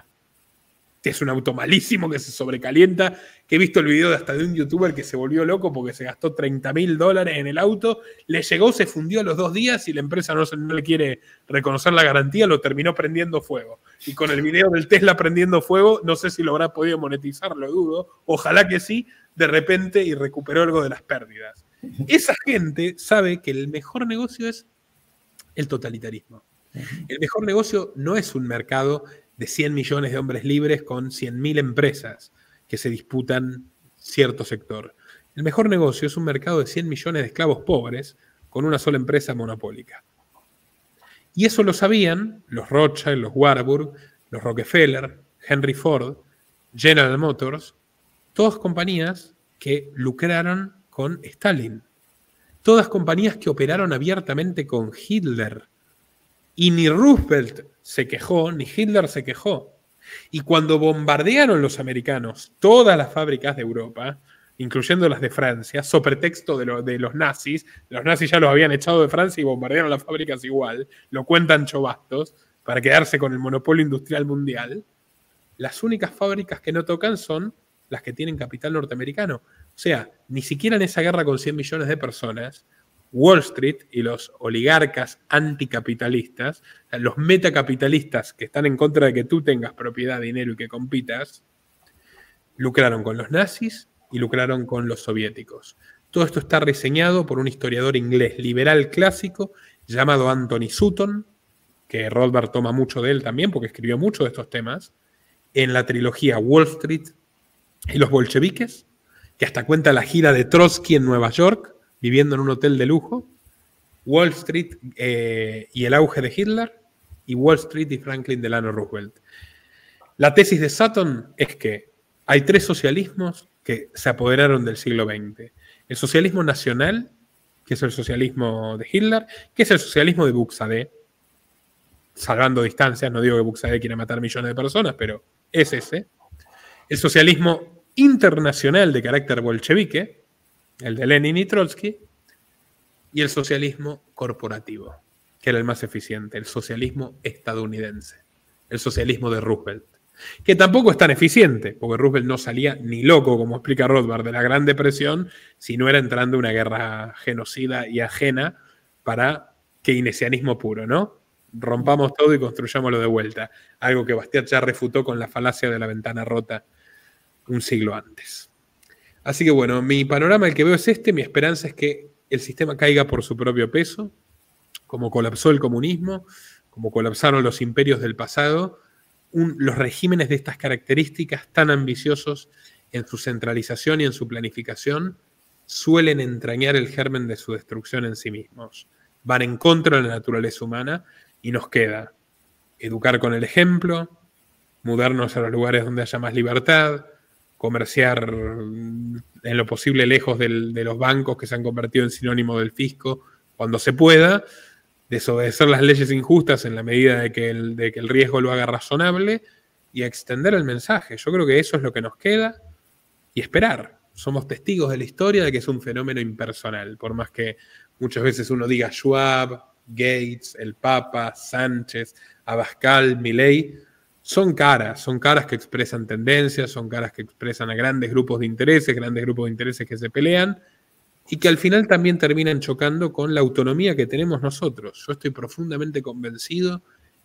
Es un auto malísimo que se sobrecalienta que he visto el video de hasta de un youtuber que se volvió loco porque se gastó 30 mil dólares en el auto, le llegó, se fundió a los dos días y la empresa no, no, le quiere reconocer la garantía, lo terminó prendiendo fuego. Y con el video del Tesla prendiendo fuego, no sé si lo habrá podido monetizar, lo dudo, ojalá que sí, de repente y recuperó algo de las pérdidas. Esa gente sabe que el mejor negocio es el totalitarismo. El mejor negocio no es un mercado de 100 millones de hombres libres con 100 mil empresas que se disputan cierto sector. El mejor negocio es un mercado de 100 millones de esclavos pobres con una sola empresa monopólica. Y eso lo sabían los Rothschild, los Warburg, los Rockefeller, Henry Ford, General Motors, todas compañías que lucraron con Stalin, todas compañías que operaron abiertamente con Hitler. Y ni Roosevelt se quejó, ni Hitler se quejó. Y cuando bombardearon los americanos todas las fábricas de Europa, incluyendo las de Francia, sobre pretexto de, de, los nazis, los nazis ya los habían echado de Francia y bombardearon las fábricas igual, lo cuentan Chobastos, para quedarse con el monopolio industrial mundial, las únicas fábricas que no tocan son las que tienen capital norteamericano. O sea, ni siquiera en esa guerra con 100 millones de personas, Wall Street y los oligarcas anticapitalistas, los metacapitalistas que están en contra de que tú tengas propiedad, dinero y que compitas, lucraron con los nazis y lucraron con los soviéticos. Todo esto está reseñado por un historiador inglés liberal clásico llamado Anthony Sutton, que Rothbard toma mucho de él también porque escribió mucho de estos temas, en la trilogía Wall Street y los bolcheviques, que hasta cuenta la gira de Trotsky en Nueva York viviendo en un hotel de lujo, Wall Street eh, y el auge de Hitler, y Wall Street y Franklin Delano Roosevelt. La tesis de Sutton es que hay tres socialismos que se apoderaron del siglo XX. El socialismo nacional, que es el socialismo de Hitler, que es el socialismo de Buxade, salvando distancias, no digo que Buxadé e quiera matar millones de personas, pero es ese. El socialismo internacional de carácter bolchevique, el de Lenin y Trotsky, y el socialismo corporativo, que era el más eficiente, el socialismo estadounidense, el socialismo de Roosevelt, que tampoco es tan eficiente, porque Roosevelt no salía ni loco, como explica Rothbard, de la Gran Depresión, si no era entrando una guerra genocida y ajena para keynesianismo puro, ¿no? Rompamos todo y construyámoslo de vuelta, algo que Bastiat ya refutó con la falacia de la ventana rota un siglo antes. Así que bueno, mi panorama el que veo es este, mi esperanza es que el sistema caiga por su propio peso, como colapsó el comunismo, como colapsaron los imperios del pasado, los regímenes de estas características tan ambiciosos en su centralización y en su planificación suelen entrañar el germen de su destrucción en sí mismos. Van en contra de la naturaleza humana y nos queda educar con el ejemplo, mudarnos a los lugares donde haya más libertad, comerciar mm, en lo posible lejos de los bancos que se han convertido en sinónimo del fisco cuando se pueda, desobedecer las leyes injustas en la medida de que el, de que el riesgo lo haga razonable y extender el mensaje. Yo creo que eso es lo que nos queda y esperar. Somos testigos de la historia de que es un fenómeno impersonal, por más que muchas veces uno diga Schwab, Gates, el Papa, Sánchez, Abascal, Milley, son caras, son caras que expresan tendencias, son caras que expresan a grandes grupos de intereses, grandes grupos de intereses que se pelean y que al final también terminan chocando con la autonomía que tenemos nosotros. Yo estoy profundamente convencido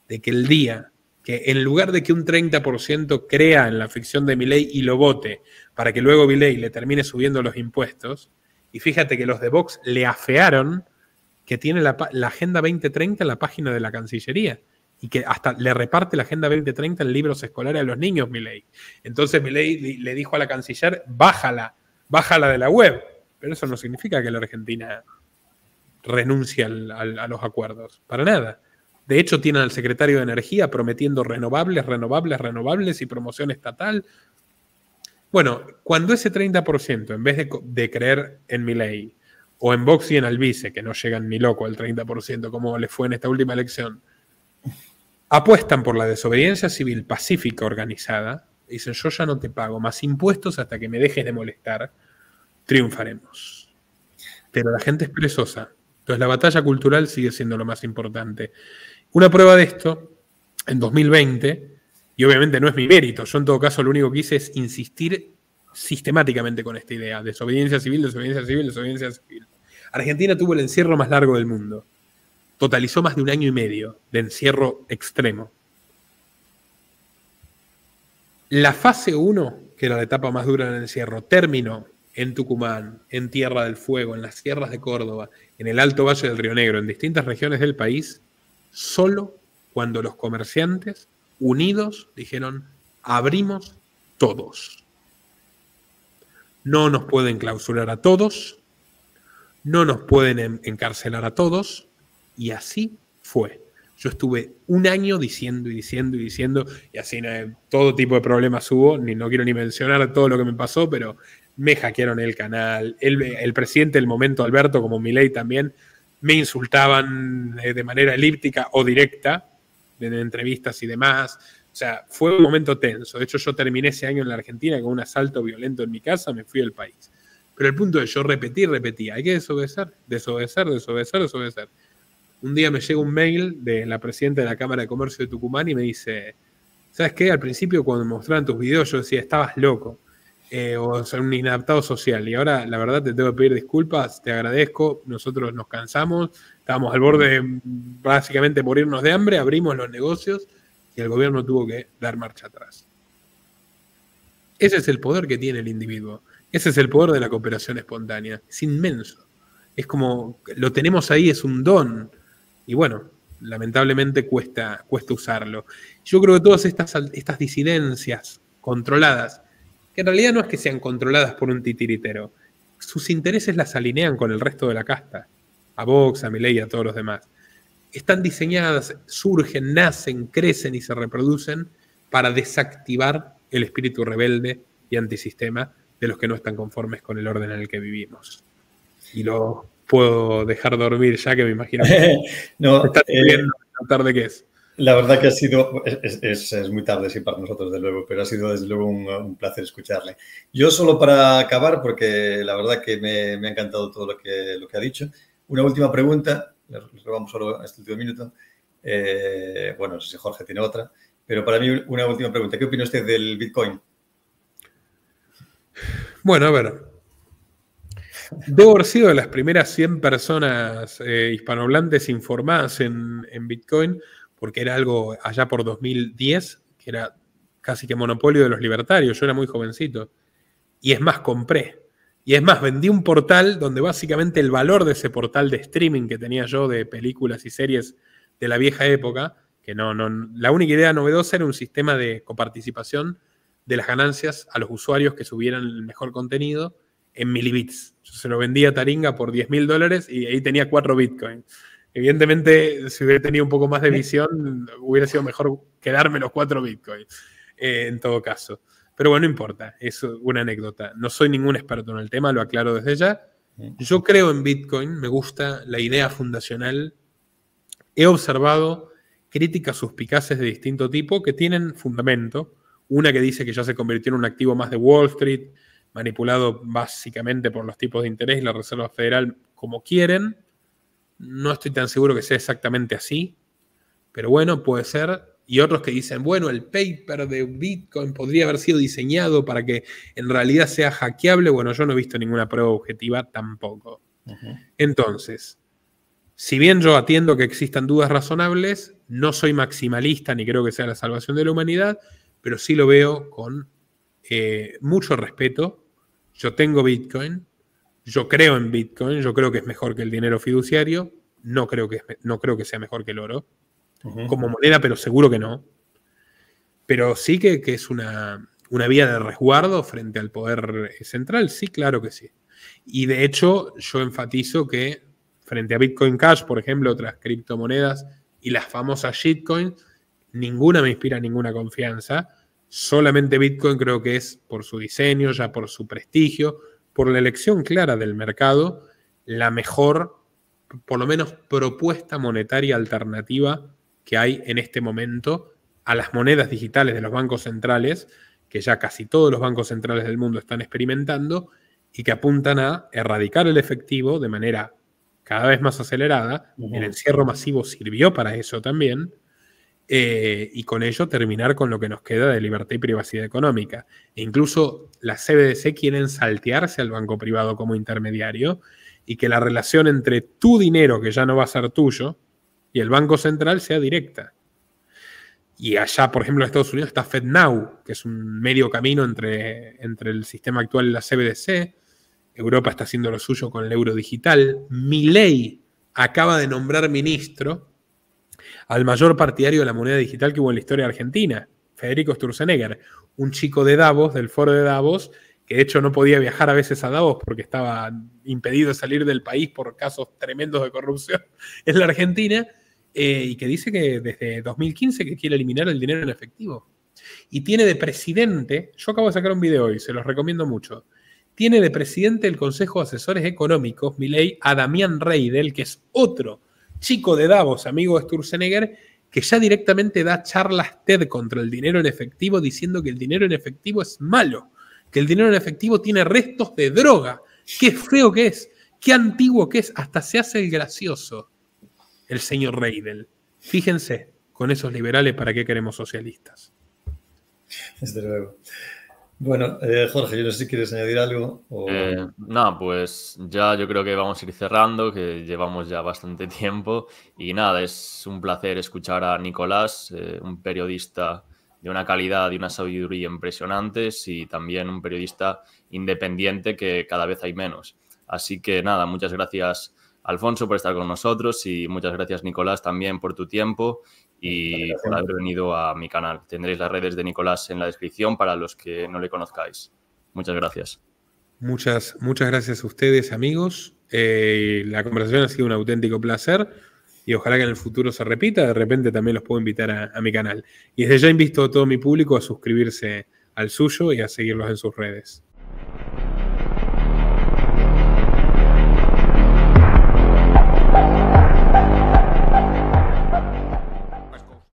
de que el día que en lugar de que un 30% crea en la ficción de Milei y lo vote para que luego Milei le termine subiendo los impuestos, y fíjate que los de Vox le afearon que tiene la, la Agenda 2030 en la página de la Cancillería y que hasta le reparte la Agenda 2030 en libros escolares a los niños, Milei. Entonces Milei le dijo a la canciller, bájala, bájala de la web. Pero eso no significa que la Argentina renuncie a los acuerdos, para nada. De hecho, tienen al secretario de Energía prometiendo renovables, renovables, renovables y promoción estatal. Bueno, cuando ese 30%, en vez de, creer en Milei, o en Vox y en Albice, que no llegan ni loco al 30%, como les fue en esta última elección, apuestan por la desobediencia civil pacífica organizada, dicen yo ya no te pago más impuestos hasta que me dejes de molestar, triunfaremos. Pero la gente es perezosa, entonces la batalla cultural sigue siendo lo más importante. Una prueba de esto, en 2020, y obviamente no es mi mérito, yo en todo caso lo único que hice es insistir sistemáticamente con esta idea, desobediencia civil, desobediencia civil, desobediencia civil. Argentina tuvo el encierro más largo del mundo totalizó más de un año y medio de encierro extremo. La fase 1, que era la etapa más dura del encierro, terminó en Tucumán, en Tierra del Fuego, en las sierras de Córdoba, en el Alto Valle del Río Negro, en distintas regiones del país, solo cuando los comerciantes unidos dijeron, abrimos todos. No nos pueden clausurar a todos, no nos pueden encarcelar a todos, y así fue. Yo estuve un año diciendo y diciendo y diciendo, y así todo tipo de problemas hubo, ni, no quiero ni mencionar todo lo que me pasó, pero me hackearon el canal, el, presidente el momento, Alberto, como ley también, me insultaban eh, de manera elíptica o directa, en entrevistas y demás. O sea, fue un momento tenso. De hecho, yo terminé ese año en la Argentina con un asalto violento en mi casa, me fui al país. Pero el punto es, yo repetí, repetí, hay que desobedecer, desobedecer, desobedecer, desobedecer un día me llega un mail de la presidenta de la Cámara de Comercio de Tucumán y me dice, ¿sabes qué? Al principio cuando me mostraban tus videos yo decía, estabas loco, eh, o sea, un inadaptado social, y ahora la verdad te tengo que pedir disculpas, te agradezco, nosotros nos cansamos, estábamos al borde de básicamente morirnos de hambre, abrimos los negocios y el gobierno tuvo que dar marcha atrás. Ese es el poder que tiene el individuo, ese es el poder de la cooperación espontánea, es inmenso. Es como, lo tenemos ahí, es un don, y bueno, lamentablemente cuesta, cuesta usarlo. Yo creo que todas estas, estas disidencias controladas, que en realidad no es que sean controladas por un titiritero, sus intereses las alinean con el resto de la casta, a Vox, a Milei, a todos los demás. Están diseñadas, surgen, nacen, crecen y se reproducen para desactivar el espíritu rebelde y antisistema de los que no están conformes con el orden en el que vivimos. Y lo puedo dejar dormir ya que me imagino. *laughs* no, eh, tarde que es. La verdad que ha sido, es, muy tarde sí para nosotros de luego, pero ha sido desde luego un, placer escucharle. Yo solo para acabar, porque la verdad que me, ha encantado todo lo que, lo que ha dicho, una última pregunta, le robamos solo este último minuto, eh, bueno, no sé si Jorge tiene otra, pero para mí una última pregunta, ¿qué opina usted del Bitcoin? Bueno, a ver, Debo haber sido de las primeras 100 personas eh, hispanohablantes informadas en, Bitcoin, porque era algo allá por 2010, que era casi que monopolio de los libertarios. Yo era muy jovencito. Y es más, compré. Y es más, vendí un portal donde básicamente el valor de ese portal de streaming que tenía yo de películas y series de la vieja época, que no, no, la única idea novedosa era un sistema de coparticipación de las ganancias a los usuarios que subieran el mejor contenido en milibits. Yo se lo vendía a Taringa por 10 mil dólares y ahí tenía 4 bitcoins. Evidentemente, si hubiera tenido un poco más de visión, hubiera sido mejor quedarme los 4 bitcoins, eh, en todo caso. Pero bueno, no importa, es una anécdota. No soy ningún experto en el tema, lo aclaro desde ya. Yo creo en Bitcoin, me gusta la idea fundacional. He observado críticas suspicaces de distinto tipo que tienen fundamento. Una que dice que ya se convirtió en un activo más de Wall Street, manipulado básicamente por los tipos de interés y la Reserva Federal como quieren. No estoy tan seguro que sea exactamente así, pero bueno, puede ser. Y otros que dicen, bueno, el paper de Bitcoin podría haber sido diseñado para que en realidad sea hackeable. Bueno, yo no he visto ninguna prueba objetiva tampoco. Entonces, si bien yo atiendo que existan dudas razonables, no soy maximalista ni creo que sea la salvación de la humanidad, pero sí lo veo con eh, mucho respeto yo tengo Bitcoin, yo creo en Bitcoin, yo creo que es mejor que el dinero fiduciario, no creo que, no creo que sea mejor que el oro como moneda, pero seguro que no. Pero sí que, es una, una, vía de resguardo frente al poder eh, central, sí, claro que sí. Y de hecho, yo enfatizo que frente a Bitcoin Cash, por ejemplo, otras criptomonedas y las famosas shitcoins, ninguna me inspira ninguna confianza solamente Bitcoin creo que es por su diseño, ya por su prestigio, por la elección clara del mercado, la mejor, por lo menos, propuesta monetaria alternativa que hay en este momento a las monedas digitales de los bancos centrales, que ya casi todos los bancos centrales del mundo están experimentando y que apuntan a erradicar el efectivo de manera cada vez más acelerada. El encierro masivo sirvió para eso también. Eh, y con ello terminar con lo que nos queda de libertad y privacidad económica. E incluso las CBDC quieren saltearse al banco privado como intermediario y que la relación entre tu dinero, que ya no va a ser tuyo, y el Banco Central sea directa. Y allá, por ejemplo, en Estados Unidos está FedNow, que es un medio camino entre, entre el sistema actual y la CBDC. Europa está haciendo lo suyo con el euro digital. Mi ley acaba de nombrar ministro al mayor partidario de la moneda digital que hubo en la historia Argentina, Federico Sturzenegger, un chico de Davos, del foro de Davos, que de hecho no podía viajar a veces a Davos porque estaba impedido de salir del país por casos tremendos de corrupción *laughs* en la Argentina, eh, y que dice que desde 2015 que quiere eliminar el dinero en efectivo. Y tiene de presidente, yo acabo de sacar un video hoy, se los recomiendo mucho, tiene de presidente el Consejo de Asesores Económicos, Miley, a Damián Reidel, que es otro chico de Davos, amigo de Sturzenegger, que ya directamente da charlas TED contra el dinero en efectivo, diciendo que el dinero en efectivo es malo, que el dinero en efectivo tiene restos de droga. Qué feo que es, qué antiguo que es, hasta se hace el gracioso el señor Reidel. Fíjense, con esos liberales, ¿para qué queremos socialistas? Desde luego. Bueno, eh, Jorge, yo no sé si quieres añadir algo. O... Eh, pues ya yo creo que vamos a ir cerrando, que llevamos ya bastante *laughs* tiempo. Y nada, es un placer escuchar a Nicolás, eh, un periodista de una calidad y una sabiduría impresionantes y también un periodista independiente que cada vez hay menos. Así que nada, muchas gracias Alfonso por estar con nosotros y muchas gracias Nicolás también por tu tiempo y por haber venido a mi canal. Tendréis las redes de Nicolás en la descripción para los que no le conozcáis. Muchas gracias. Muchas, muchas gracias a ustedes, amigos. Eh, la conversación ha sido un auténtico placer y ojalá que en el futuro se repita. De repente también los puedo invitar a mi canal. Y desde ya invito a todo mi público a suscribirse al suyo y a seguirlos en sus redes.